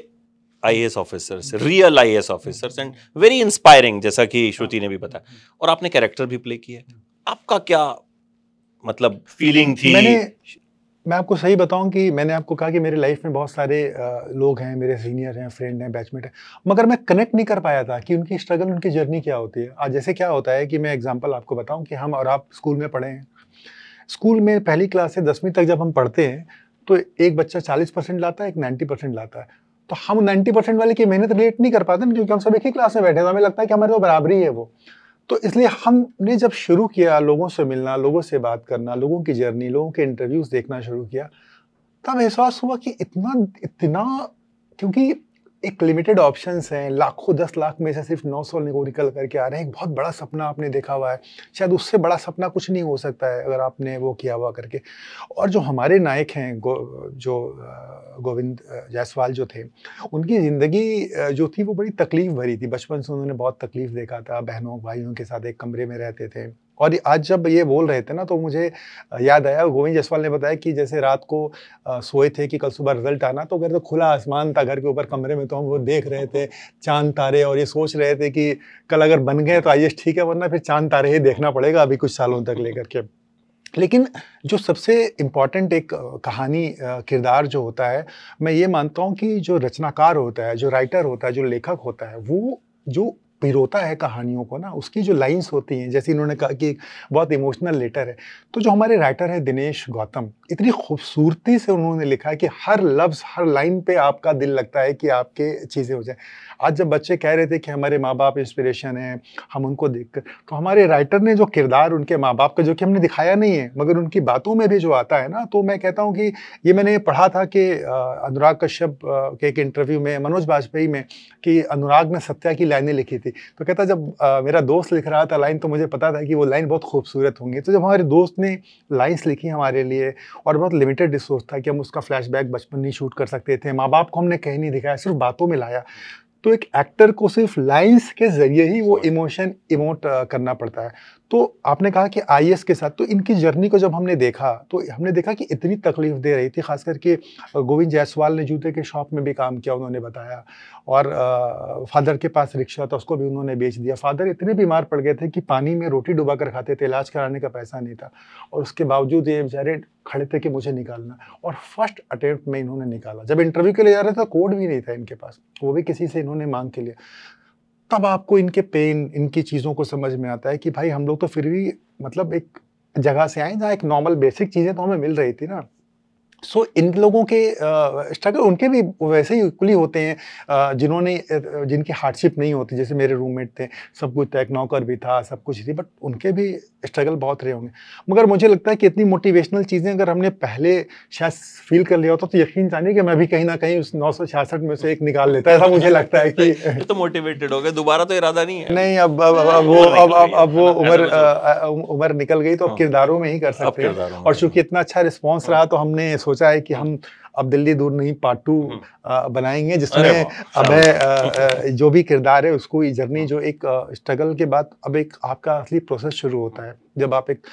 IAS officers real IAS officers and very inspiring जैसा कि श्रुति ने भी बताया और आपने कैरेक्टर भी प्ले किया आपका क्या मतलब फीलिंग थी मैंने मैं आपको सही बताऊं कि मैंने आपको कहा कि मेरे लाइफ में बहुत सारे लोग हैं मेरे सीनियर हैं फ्रेंड हैं बैचमेट हैं मगर मैं कनेक्ट नहीं कर पाया था कि उनकी स्ट्रगल उनकी जर्नी क्या होती है आज जैसे क्या होता है कि मैं एग्जांपल आपको बताऊं कि हम और आप स्कूल में पढ़े हैं स्कूल में पहली क्लास से दसवीं तक जब हम पढ़ते हैं तो एक बच्चा चालीस परसेंट लाता है एक नाइन्टी परसेंट लाता है तो हम नाइन्टी परसेंट वाले की मेहनत रिलेट नहीं कर पाते क्योंकि हम सब एक ही क्लास में बैठे हैं तो हमें लगता है कि हमारे तो बराबरी है वो तो इसलिए हमने जब शुरू किया लोगों से मिलना लोगों से बात करना लोगों की जर्नी लोगों के इंटरव्यूज़ देखना शुरू किया तब एहसास हुआ कि इतना इतना क्योंकि एक लिमिटेड ऑप्शंस हैं लाखों दस लाख में से सिर्फ नौ सौ लोग निकल करके आ रहे हैं एक बहुत बड़ा सपना आपने देखा हुआ है शायद उससे बड़ा सपना कुछ नहीं हो सकता है अगर आपने वो किया हुआ करके और जो हमारे नायक हैं गो, जो गोविंद जायसवाल जो थे उनकी ज़िंदगी जो थी वो बड़ी तकलीफ़ भरी थी बचपन से उन्होंने बहुत तकलीफ़ देखा था बहनों भाइयों के साथ एक कमरे में रहते थे और आज जब ये बोल रहे थे ना तो मुझे याद आया गोविंद जसवाल ने बताया कि जैसे रात को सोए थे कि कल सुबह रिजल्ट आना तो घर तो खुला आसमान था घर के ऊपर कमरे में तो हम वो देख रहे थे चांद तारे और ये सोच रहे थे कि कल अगर बन गए तो आई ठीक है वरना फिर चांद तारे ही देखना पड़ेगा अभी कुछ सालों तक लेकर के लेकिन जो सबसे इम्पॉर्टेंट एक कहानी किरदार जो होता है मैं ये मानता हूँ कि जो रचनाकार होता है जो राइटर होता है जो लेखक होता है वो जो पिरोता है कहानियों को ना उसकी जो लाइंस होती हैं जैसे इन्होंने कहा कि एक बहुत इमोशनल लेटर है तो जो हमारे राइटर है दिनेश गौतम इतनी खूबसूरती से उन्होंने लिखा है कि हर लफ्ज़ हर लाइन पे आपका दिल लगता है कि आपके चीज़ें हो जाए आज जब बच्चे कह रहे थे कि हमारे माँ बाप इंस्पिरेशन है हम उनको देख कर तो हमारे राइटर ने जो किरदार उनके माँ बाप का जो कि हमने दिखाया नहीं है मगर उनकी बातों में भी जो आता है ना तो मैं कहता हूँ कि ये मैंने पढ़ा था कि अनुराग कश्यप के एक इंटरव्यू में मनोज वाजपेयी में कि अनुराग ने सत्या की लाइनें लिखी थी तो कहता जब मेरा दोस्त लिख रहा था लाइन तो मुझे पता था कि वो लाइन बहुत खूबसूरत होंगी तो जब हमारे दोस्त ने लाइन्स लिखी हमारे लिए और बहुत लिमिटेड रिसोर्स था कि हम उसका फ्लैशबैक बचपन नहीं शूट कर सकते थे माँ बाप को हमने कहीं नहीं दिखाया सिर्फ बातों में लाया तो एक एक्टर को सिर्फ लाइंस के जरिए ही वो इमोशन इमोट करना पड़ता है तो आपने कहा कि आई के साथ तो इनकी जर्नी को जब हमने देखा तो हमने देखा कि इतनी तकलीफ दे रही थी खास करके गोविंद जायसवाल ने जूते के शॉप में भी काम किया उन्होंने बताया और फादर के पास रिक्शा था उसको भी उन्होंने बेच दिया फादर इतने बीमार पड़ गए थे कि पानी में रोटी डुबा कर खाते थे इलाज कराने का पैसा नहीं था और उसके बावजूद ये बेचारे खड़े थे कि मुझे निकालना और फर्स्ट अटेम्प्ट में इन्होंने निकाला जब इंटरव्यू के लिए जा रहे थे कोड तो भी नहीं था इनके पास वो भी किसी से इन्होंने मांग के लिए तब आपको इनके पेन इनकी चीज़ों को समझ में आता है कि भाई हम लोग तो फिर भी मतलब एक जगह से आए जहाँ एक नॉर्मल बेसिक चीज़ें तो हमें मिल रही थी ना सो so, इन लोगों के स्ट्रगल उनके भी वैसे ही इक्वली होते हैं जिन्होंने जिनकी हार्डशिप नहीं होती जैसे मेरे रूममेट थे सब कुछ तय नौकर भी था सब कुछ थी बट उनके भी स्ट्रगल बहुत रहे होंगे मगर मुझे लगता है कि इतनी मोटिवेशनल चीज़ें अगर हमने पहले शायद फील कर लिया होता तो, तो यकीन जानिए कि मैं भी कहीं ना कहीं उस नौ में से एक निकाल लेता ऐसा मुझे लगता है कि [laughs] तो मोटिवेटेड हो गए दोबारा तो इरादा नहीं है नहीं अब अब अब वो अब अब अब वो उम्र उम्र निकल गई तो अब हाँ। किरदारों में ही कर सकते हैं और चूंकि हाँ। इतना अच्छा रिस्पॉन्स हाँ। रहा तो हमने सोचा है कि हम अब दिल्ली दूर नहीं पार्ट हम्म। टू बनाएंगे जिसमें अब जो भी किरदार है उसको ये जर्नी हाँ। जो एक स्ट्रगल के बाद अब एक आपका असली प्रोसेस शुरू होता है जब आप एक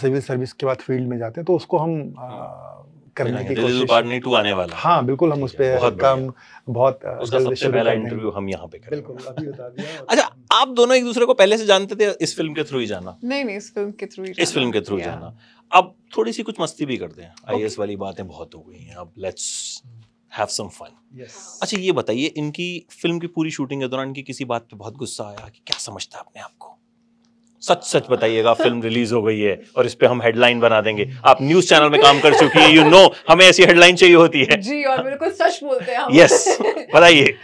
सिविल सर्विस के बाद फील्ड में जाते हैं तो उसको हम हाँ। करने की तो कोशिश पार्ट नहीं टू आने वाला हाँ बिल्कुल हम उस पर काम बहुत उसका सबसे पहला इंटरव्यू हम यहाँ पे बिल्कुल अच्छा आप दोनों एक दूसरे को पहले से जानते थे इस फिल्म के थ्रू ही जाना नहीं नहीं इस फिल्म के थ्रू इस फिल्म के थ्रू जाना अब थोड़ी सी कुछ मस्ती भी करते हैं आई okay. वाली बातें बहुत हो गई हैं अब लेट्स हैव सम फन अच्छा ये बताइए इनकी फिल्म की पूरी शूटिंग के दौरान की किसी बात पे बहुत गुस्सा आया कि क्या समझता है आपने आपको सच सच बताइएगा फिल्म रिलीज हो गई है और इस पे हम हेडलाइन बना देंगे आप न्यूज चैनल में काम कर चुकी है यू you नो know, हमें ऐसी हेडलाइन चाहिए होती है जी और बिल्कुल सच बोलते हैं यस बताइए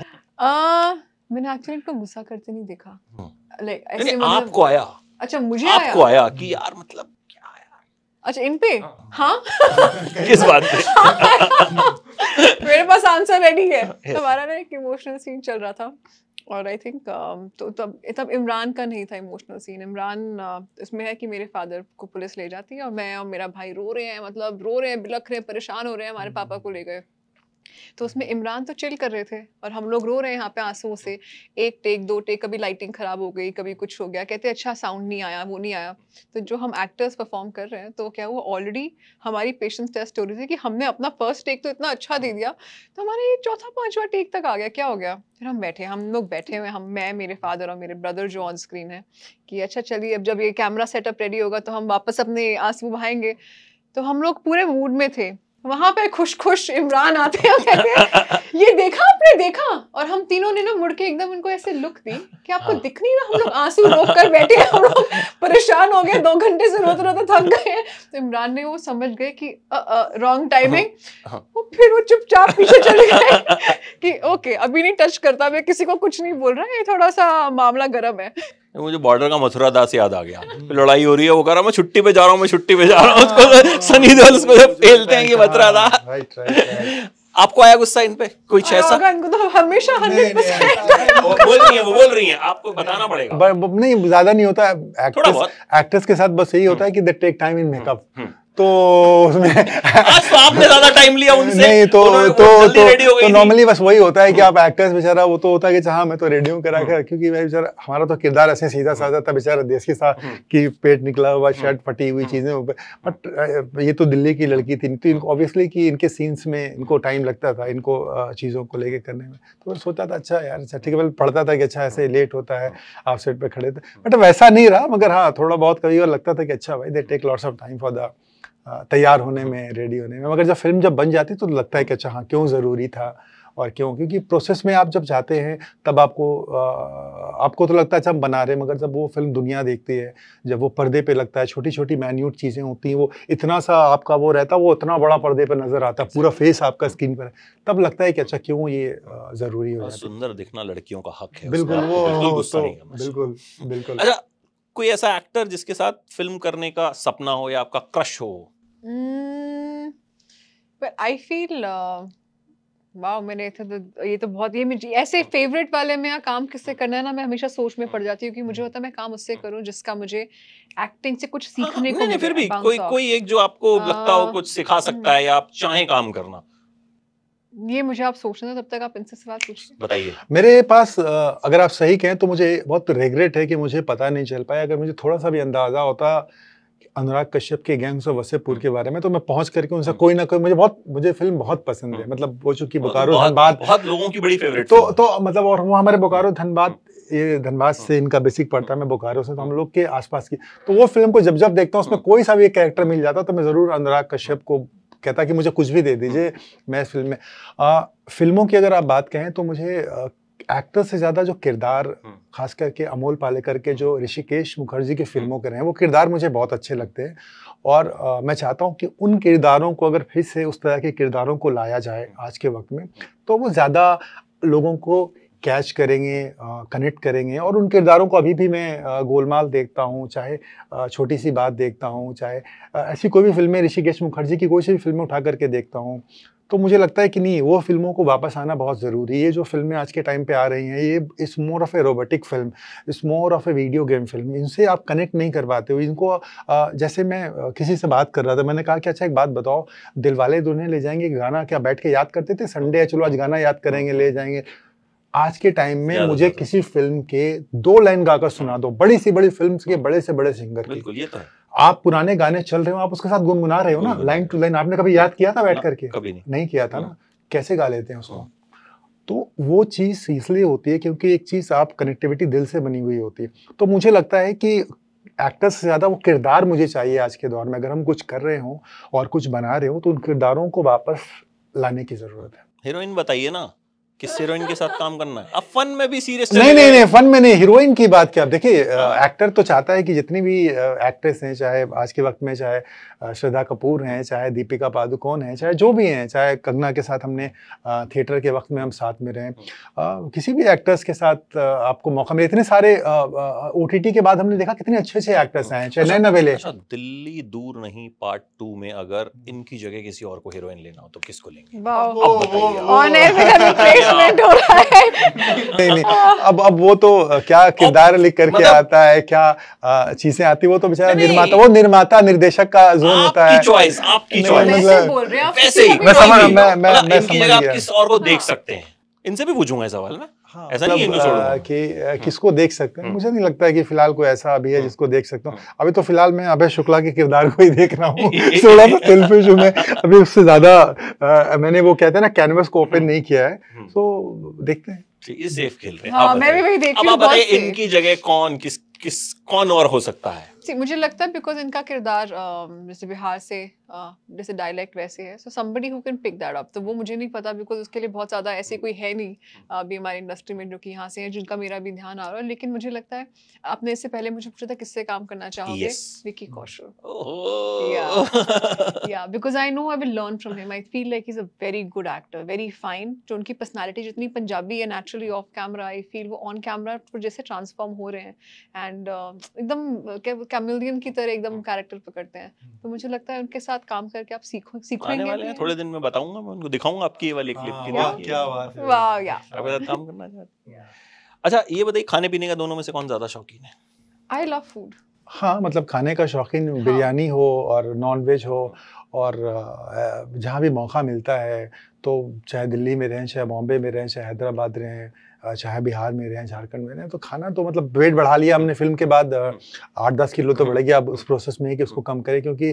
मैंने एक्चुअली इनको गुस्सा करते नहीं देखा लाइक हम्म। ऐसे मतलब... आपको आया अच्छा मुझे आपको आया कि यार मतलब अच्छा इन पे हाँ, हाँ? [laughs] किस बात पे [laughs] मेरे पास आंसर रेडी है हाँ, हमारा ना एक इमोशनल सीन चल रहा था और आई थिंक uh, तो तब तब इमरान का नहीं था इमोशनल सीन इमरान uh, इसमें है कि मेरे फादर को पुलिस ले जाती है और मैं और मेरा भाई रो रहे हैं मतलब रो रहे हैं बिलख रहे हैं परेशान हो रहे हैं हमारे हम्म। पापा को ले गए तो उसमें इमरान तो चिल कर रहे थे और हम लोग रो रहे हैं यहाँ पे आंसुओं से एक टेक दो टेक कभी लाइटिंग ख़राब हो गई कभी कुछ हो गया कहते अच्छा साउंड नहीं आया वो नहीं आया तो जो हम एक्टर्स परफॉर्म कर रहे हैं तो क्या वो ऑलरेडी हमारी पेशेंस टेस्ट हो रही थी कि हमने अपना फर्स्ट टेक तो इतना अच्छा दे दिया तो हमारे ये चौथा पाँचवा टेक तक आ गया क्या हो गया फिर हम बैठे हम लोग बैठे हुए हम मैं मेरे फादर और मेरे ब्रदर जो ऑन स्क्रीन है कि अच्छा चलिए अब जब ये कैमरा सेटअप रेडी होगा तो हम वापस अपने आंसू बहाएंगे तो हम लोग पूरे मूड में थे वहां पे खुश खुश इमरान आते हैं कहते हैं ये देखा आपने देखा और हम तीनों ने ना मुड़ के एकदम उनको ऐसे लुक दी कि आपको हाँ। दिख नहीं रहा हम लोग आंसू रोक कर बैठे हम लोग परेशान हो गए दो घंटे से रोते रोते थक गए तो इमरान ने वो समझ गए कि रॉन्ग टाइमिंग हाँ, हाँ। वो फिर वो चुपचाप पीछे चले गए कि ओके अभी नहीं टच करता मैं किसी को कुछ नहीं बोल रहा ये थोड़ा सा मामला गर्म है मुझे बॉर्डर का मथुरा दास याद आ गया लड़ाई हो रही है वो कह रहा मैं छुट्टी पे जा रहा हूँ मैं छुट्टी पे जा रहा हूँ उसको तो सनी देओल उसको जब तो पेलते हैं कि मथुरा दास आपको आया गुस्सा इन पे कोई ऐसा इनको तो हमेशा हंड्रेड वो बोल रही है वो बोल रही है आपको बताना पड़ेगा नहीं ज्यादा नहीं होता एक्ट्रेस एक्ट्रेस के साथ बस यही होता है हम्म। कि they take time in makeup तो उसमें तो आपने ज्यादा टाइम लिया उनसे नहीं तो तो तो, तो नॉर्मली बस वही होता है कि आप एक्टर्स बेचारा वो तो होता है कि चाह हाँ, मैं तो रेडियो करा हम्म। कर क्योंकि भाई बेचारा हमारा तो किरदार ऐसे सीधा हम्म। साधा था बेचारा देश के साथ हम्म। कि पेट निकला हुआ शर्ट फटी हुई चीजें ऊपर बट ये तो दिल्ली की लड़की थी तो इनको ऑब्वियसली कि इनके सीन्स में इनको टाइम लगता था इनको चीज़ों को लेके करने में तो मैं सोचता था अच्छा यार अच्छा ठीक है मतलब पढ़ता था कि अच्छा ऐसे लेट होता है आप सेट पर खड़े थे बट वैसा नहीं रहा मगर हाँ थोड़ा बहुत कभी लगता था कि अच्छा भाई they take lots of time for the तैयार होने में रेडी होने में मगर जब फिल्म जब बन जाती तो लगता है कि अच्छा हाँ क्यों ज़रूरी था और क्यों क्योंकि प्रोसेस में आप जब जाते हैं तब आपको आपको तो लगता है अच्छा हम बना रहे हैं मगर जब वो फिल्म दुनिया देखती है जब वो पर्दे पे लगता है छोटी छोटी मैन्यूट चीज़ें होती हैं वो इतना सा आपका वो रहता है वो उतना बड़ा पर्दे पर नज़र आता है पूरा फेस आपका स्क्रीन पर है तब लगता है कि अच्छा क्यों ये ज़रूरी हो सुंदर दिखना लड़कियों का हक है बिल्कुल वो तो बिल्कुल बिल्कुल अच्छा कोई ऐसा एक्टर जिसके साथ फिल्म करने का सपना हो या आपका क्रश हो Mm, आई फील वाह मैंने तो, ये तो बहुत ये मुझे ऐसे फेवरेट वाले में काम किससे करना है ना मैं हमेशा सोच में पड़ hmm. जाती हूँ कि मुझे hmm. होता है मैं काम उससे hmm. करूँ जिसका मुझे एक्टिंग से कुछ हाँ, सीखने हाँ, को नहीं, फिर भी कोई कोई एक जो आपको आ, लगता हो हाँ। कुछ सिखा सकता है या आप चाहे काम करना ये मुझे आप सोचना तब तक आप इनसे सवाल पूछिए बताइए मेरे पास अगर आप सही कहें तो मुझे बहुत रिग्रेट है कि मुझे पता नहीं चल पाया अगर मुझे थोड़ा सा भी अंदाजा होता अनुराग कश्यप के गैंग्स ऑफ वसेपुर के हम्म। बारे में तो मैं पहुंच करके उनसे हम्म। कोई ना कोई मुझे बहुत मुझे फिल्म बहुत पसंद है हम्म। मतलब वो चूंकि बोकारो धनबाद बहुत लोगों की बड़ी फेवरेट तो तो मतलब और वो हमारे बोकारो धनबाद ये धनबाद से इनका बेसिक पड़ता है मैं बोकारो से तो हम लोग के आसपास की तो वो फिल्म को जब जब देखता हूँ उसमें कोई सा भी एक कैरेक्टर मिल जाता तो मैं ज़रूर अनुराग कश्यप को कहता कि मुझे कुछ भी दे दीजिए मैं इस फिल्म में फिल्मों की अगर आप बात कहें तो मुझे एक्टर से ज़्यादा जो किरदार हम्म। खास करके अमोल पालेकर के जो हम्म। ऋषिकेश मुखर्जी की फिल्मों हम्म। के रहे हैं वो किरदार मुझे बहुत अच्छे लगते हैं और आ, मैं चाहता हूँ कि उन किरदारों को अगर फिर से उस तरह के किरदारों को लाया जाए आज के वक्त में तो वो ज़्यादा लोगों को कैच करेंगे कनेक्ट करेंगे और उन किरदारों को अभी भी मैं गोलमाल देखता हूँ चाहे छोटी सी बात देखता हूँ चाहे ऐसी कोई भी फिल्में ऋषिकेश मुखर्जी की कोई सी भी फिल्में उठा करके देखता हूँ तो मुझे लगता है कि नहीं वो फिल्मों को वापस आना बहुत ज़रूरी है ये जो फिल्में आज के टाइम पे आ रही हैं ये is more of a robotic film is more of a video game film इनसे आप कनेक्ट नहीं कर पाते हो इनको जैसे मैं किसी से बात कर रहा था मैंने कहा कि अच्छा एक बात बताओ दिल वाले ले जाएंगे गाना क्या बैठ के याद करते थे संडे है चलो आज गाना याद करेंगे ले जाएंगे आज के टाइम में मुझे किसी फिल्म के दो लाइन गाकर सुना दो बड़ी सी बड़ी फिल्म के बड़े से बड़े सिंगर बिल्कुल ये तो है आप पुराने गाने चल रहे हो आप उसके साथ गुनगुना रहे हो ना लाइन टू लाइन आपने कभी याद किया था बैठ करके कभी नहीं नहीं किया था ना हाँ। कैसे गा लेते हैं उसको तो वो चीज़ इसलिए होती है क्योंकि एक चीज़ आप कनेक्टिविटी दिल से बनी हुई होती है तो मुझे लगता है कि एक्टर्स से ज़्यादा वो किरदार मुझे चाहिए आज के दौर में अगर हम कुछ कर रहे हो और कुछ बना रहे हो तो उन किरदारों को वापस लाने की ज़रूरत है हीरोइन बताइए ना किस हीरोइन के साथ काम करना है अब फन में भी सीरियस नहीं नहीं नहीं फन में नहीं हीरोइन की बात क्या देखिए एक्टर तो चाहता है कि जितनी भी एक्ट्रेस हैं चाहे आज के वक्त में चाहे श्रद्धा कपूर हैं चाहे दीपिका पादुकोण हैं चाहे जो भी हैं चाहे कंगना के साथ हमने थिएटर के वक्त में हम साथ में रहे किसी भी एक्ट्रेस के साथ आपको मौका मिले इतने सारे ओ के बाद हमने देखा कितने अच्छे अच्छे एक्टर्स आए चाहे नए अच्छा, नवेले अच्छा, दिल्ली दूर नहीं पार्ट टू में अगर इनकी जगह किसी और को हीरोइन लेना हो तो किसको लेंगे [laughs] हाँ। हो रहा है नहीं नहीं हाँ। अब अब वो तो क्या किरदार लिख करके मतलब, आता है क्या चीजें आती वो तो बेचारा निर्माता वो निर्माता निर्देशक का जोन होता है चॉइस आपकी चॉइस मतलब वैसे ही मैं समझ मैं मैं मतलब समझ गया आप किस और को देख सकते हैं इनसे भी पूछूंगा सवाल मैं हाँ। ऐसा नहीं है कि हाँ। किसको देख सकते हैं हाँ। मुझे नहीं लगता है कि फिलहाल कोई ऐसा अभी है जिसको देख सकता हूँ अभी तो फिलहाल मैं अभय शुक्ला के किरदार को ही देख रहा हूँ [laughs] [laughs] थोड़ा सा सेल्फिश हूँ मैं अभी उससे ज़्यादा मैंने वो कहते हैं ना कैनवस को ओपन नहीं किया है तो देखते हैं सेफ खेल रहे हैं हाँ, मैं भी वही देख रही हूँ इनकी जगह कौन किस किस कौन और हो सकता है मुझे लगता है बिकॉज इनका किरदार जैसे बिहार से हाँ, जैसे डायलेक्ट वैसे है so somebody who can pick that up तो वो मुझे नहीं पता बिकॉज उसके लिए बहुत ज़्यादा ऐसे कोई है नहीं हम्म। अभी हमारी इंडस्ट्री में जो कि यहाँ से है जिनका मेरा भी ध्यान आ रहा है लेकिन मुझे लगता है आपने इससे पहले मुझे पूछा था किससे काम करना चाहोगे विकी कौशल या because I know I will learn from him I feel like is a very good actor very fine जो उनकी पर्सनैलिटी जितनी पंजाबी है naturally off camera I feel वो ऑन कैमरा जैसे ट्रांसफॉर्म हो रहे हैं एंड uh, एकदम कैमिलियन की तरह एकदम कैरेक्टर हम्म। पकड़ते हैं हम्म। तो मुझे लगता है उनके साथ साथ काम करके आप सीखो सीखेंगे वाले हैं थोड़े दिन में बताऊंगा मैं उनको दिखाऊंगा आपकी ये वाली क्लिप हाँ, की क्या बात है वाह यार आप काम करना चाहते हैं अच्छा ये बताइए खाने पीने का दोनों में से कौन ज्यादा शौकीन है आई लव फूड हाँ मतलब खाने का शौकीन हाँ. बिरयानी हो और नॉन वेज हो और जहाँ भी मौका मिलता है तो चाहे दिल्ली में रहें चाहे बॉम्बे में रहें चाहे हैदराबाद रहें चाहे बिहार में रहे झारखंड में रहे तो खाना तो मतलब वेट बढ़ा लिया हमने फिल्म के बाद आठ दस किलो तो बढ़ेगी अब उस प्रोसेस में है कि उसको कम करें क्योंकि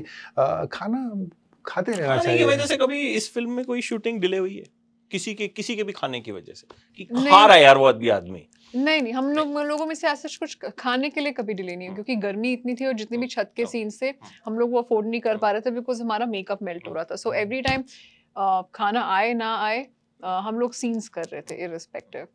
खाना खाते रहना चाहिए की वजह से कभी इस फिल्म में कोई शूटिंग डिले हुई है किसी के किसी के भी खाने की वजह से कि खा रहा है यार वो आदमी आदमी नहीं नहीं हम लोग लोगों में से ऐसा कुछ खाने के लिए कभी डिले नहीं है हम्म। क्योंकि गर्मी इतनी थी और जितने भी छत के सीन हम्म। से हम लोग वो अफोर्ड नहीं कर हम्म। पा रहे थे बिकॉज हमारा मेकअप मेल्ट हो रहा था सो एवरी टाइम खाना आए ना आए हम लोग सीन्स कर रहे थे इरिस्पेक्टिव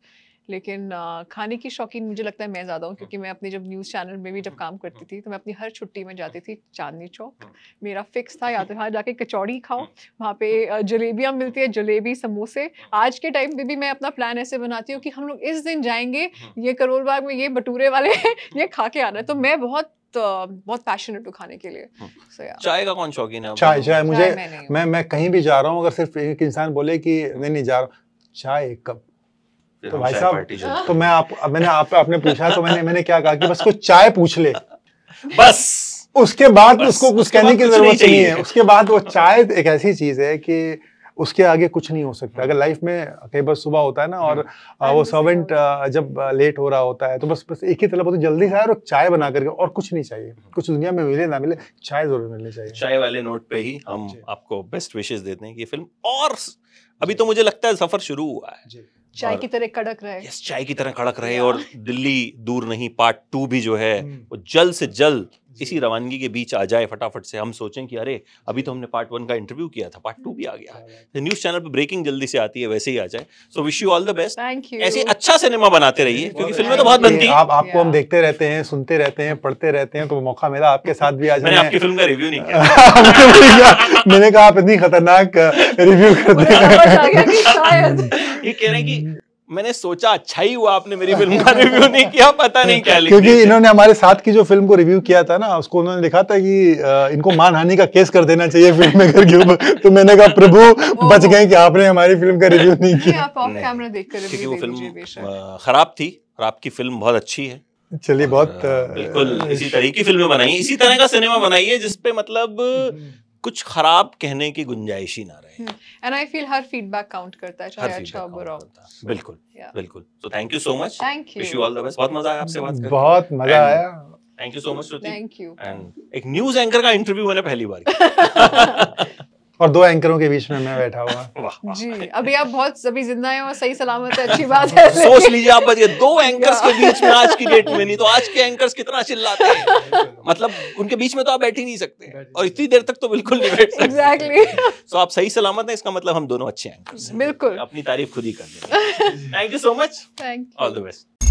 लेकिन खाने की शौकीन मुझे लगता है मैं ज़्यादा हूँ क्योंकि मैं अपने जब न्यूज़ चैनल में भी जब काम करती थी तो मैं अपनी हर छुट्टी में जाती थी चांदनी चौक हाँ। मेरा फिक्स था या तो वहाँ जाके कचौड़ी खाओ हाँ। वहाँ पे जलेबियाँ मिलती है जलेबी समोसे हाँ। आज के टाइम पे भी मैं अपना प्लान ऐसे बनाती हूँ कि हम लोग इस दिन जाएंगे ये करोल बाग में ये भटूरे वाले [laughs] ये खा के आना तो मैं बहुत तो बहुत पैशनेट खाने के लिए हम्म। चाय का कौन शौकीन है चाय चाय मुझे मैं मैं कहीं भी जा रहा हूँ अगर सिर्फ एक इंसान बोले कि नहीं नहीं जा रहा चाय एक कप तो भाई साहब तो मैं आप मैंने आप आपने पूछा तो मैंने मैंने क्या कहा कि बस कुछ चाय पूछ ले बस उसके बाद उसको कुछ कहने की जरूरत नहीं है उसके बाद वो चाय एक ऐसी चीज है कि उसके आगे कुछ नहीं हो सकता अगर लाइफ में कई बार सुबह होता है ना और हम्म। वो सर्वेंट जब लेट हो रहा होता है तो बस बस एक ही तलब होता है जल्दी से और चाय बना करके और कुछ नहीं चाहिए हम्म। कुछ दुनिया में मिले ना मिले चाय जरूर मिलनी चाहिए चाय वाले नोट पे ही हम आपको बेस्ट विशेष देते हैं कि फिल्म और अभी तो मुझे लगता है सफर शुरू हुआ है चाय की तरह कड़क रहे यस चाय की तरह कड़क रहे और दिल्ली दूर नहीं पार्ट टू भी जो है हम्म। वो जल्द से जल्द इसी रवानगी के बीच आ जाए फटाफट से हम सोचें कि अरे अभी तो हमने पार्ट वन का इंटरव्यू किया था पार्ट टू भी आ गया है न्यूज़ चैनल पर ब्रेकिंग जल्दी से आती है वैसे ही आ जाए so wish you all the best thank you ऐसे अच्छा सिनेमा बनाते रहिए क्योंकि फिल्में तो बहुत बनती है आपको हम देखते रहते हैं सुनते रहते हैं पढ़ते रहते हैं तो मौका मिला आपके साथ भी आ जाए आपकी फिल्म का रिव्यू [laughs] नहीं किया मैंने कहा आप इतनी खतरनाक रिव्यू uh, करते तो हैं ये कह रहे हैं कि मैंने सोचा अच्छा ही हुआ आपने मेरी फिल्म का रिव्यू नहीं किया पता नहीं क्या लिखा क्योंकि इन्होंने हमारे साथ की जो फिल्म को रिव्यू किया था ना उसको उन्होंने लिखा था कि इनको मानहानि का केस कर देना चाहिए फिल्म मेकर के ऊपर तो मैंने कहा प्रभु बच गए कि आपने हमारी फिल्म का रिव्यू नहीं किया आप ऑफ कैमरा देखकर क्योंकि वो फिल्म खराब थी और आपकी फिल्म बहुत अच्छी है चलिए बहुत बिल्कुल इसी तरह की फिल्में बनाई इसी तरह का सिनेमा बनाई है जिसपे मतलब हम्म। कुछ खराब कहने की गुंजाइश ही ना रहे एंड आई फील हर फीडबैक काउंट करता है चाहे अच्छा और बुरा बिल्कुल बिल्कुल so thank you so much thank you wish you all the best बहुत मजा आया आपसे बात करके बहुत मजा आया thank you so much Shruti thank you and एक न्यूज एंकर का इंटरव्यू मैंने पहली बार किया [laughs] और दो एंकरों के बीच में मैं बैठा हुआ [laughs] जी अभी आप बहुत सभी जिंदा हैं और सही सलामत है अच्छी [laughs] बात है सोच लीजिए आप बस ये दो एंकर्स के बीच में आज की डेट में नहीं तो आज के एंकर्स कितना चिल्लाते हैं [laughs] मतलब उनके बीच में तो आप बैठ ही नहीं सकते और इतनी देर तक तो बिल्कुल नहीं बैठ सकते एग्जैक्टली सो तो आप सही सलामत है इसका मतलब हम दोनों अच्छे एंकर्स बिल्कुल अपनी तारीफ खुद ही कर लेंगे thank you so much all the best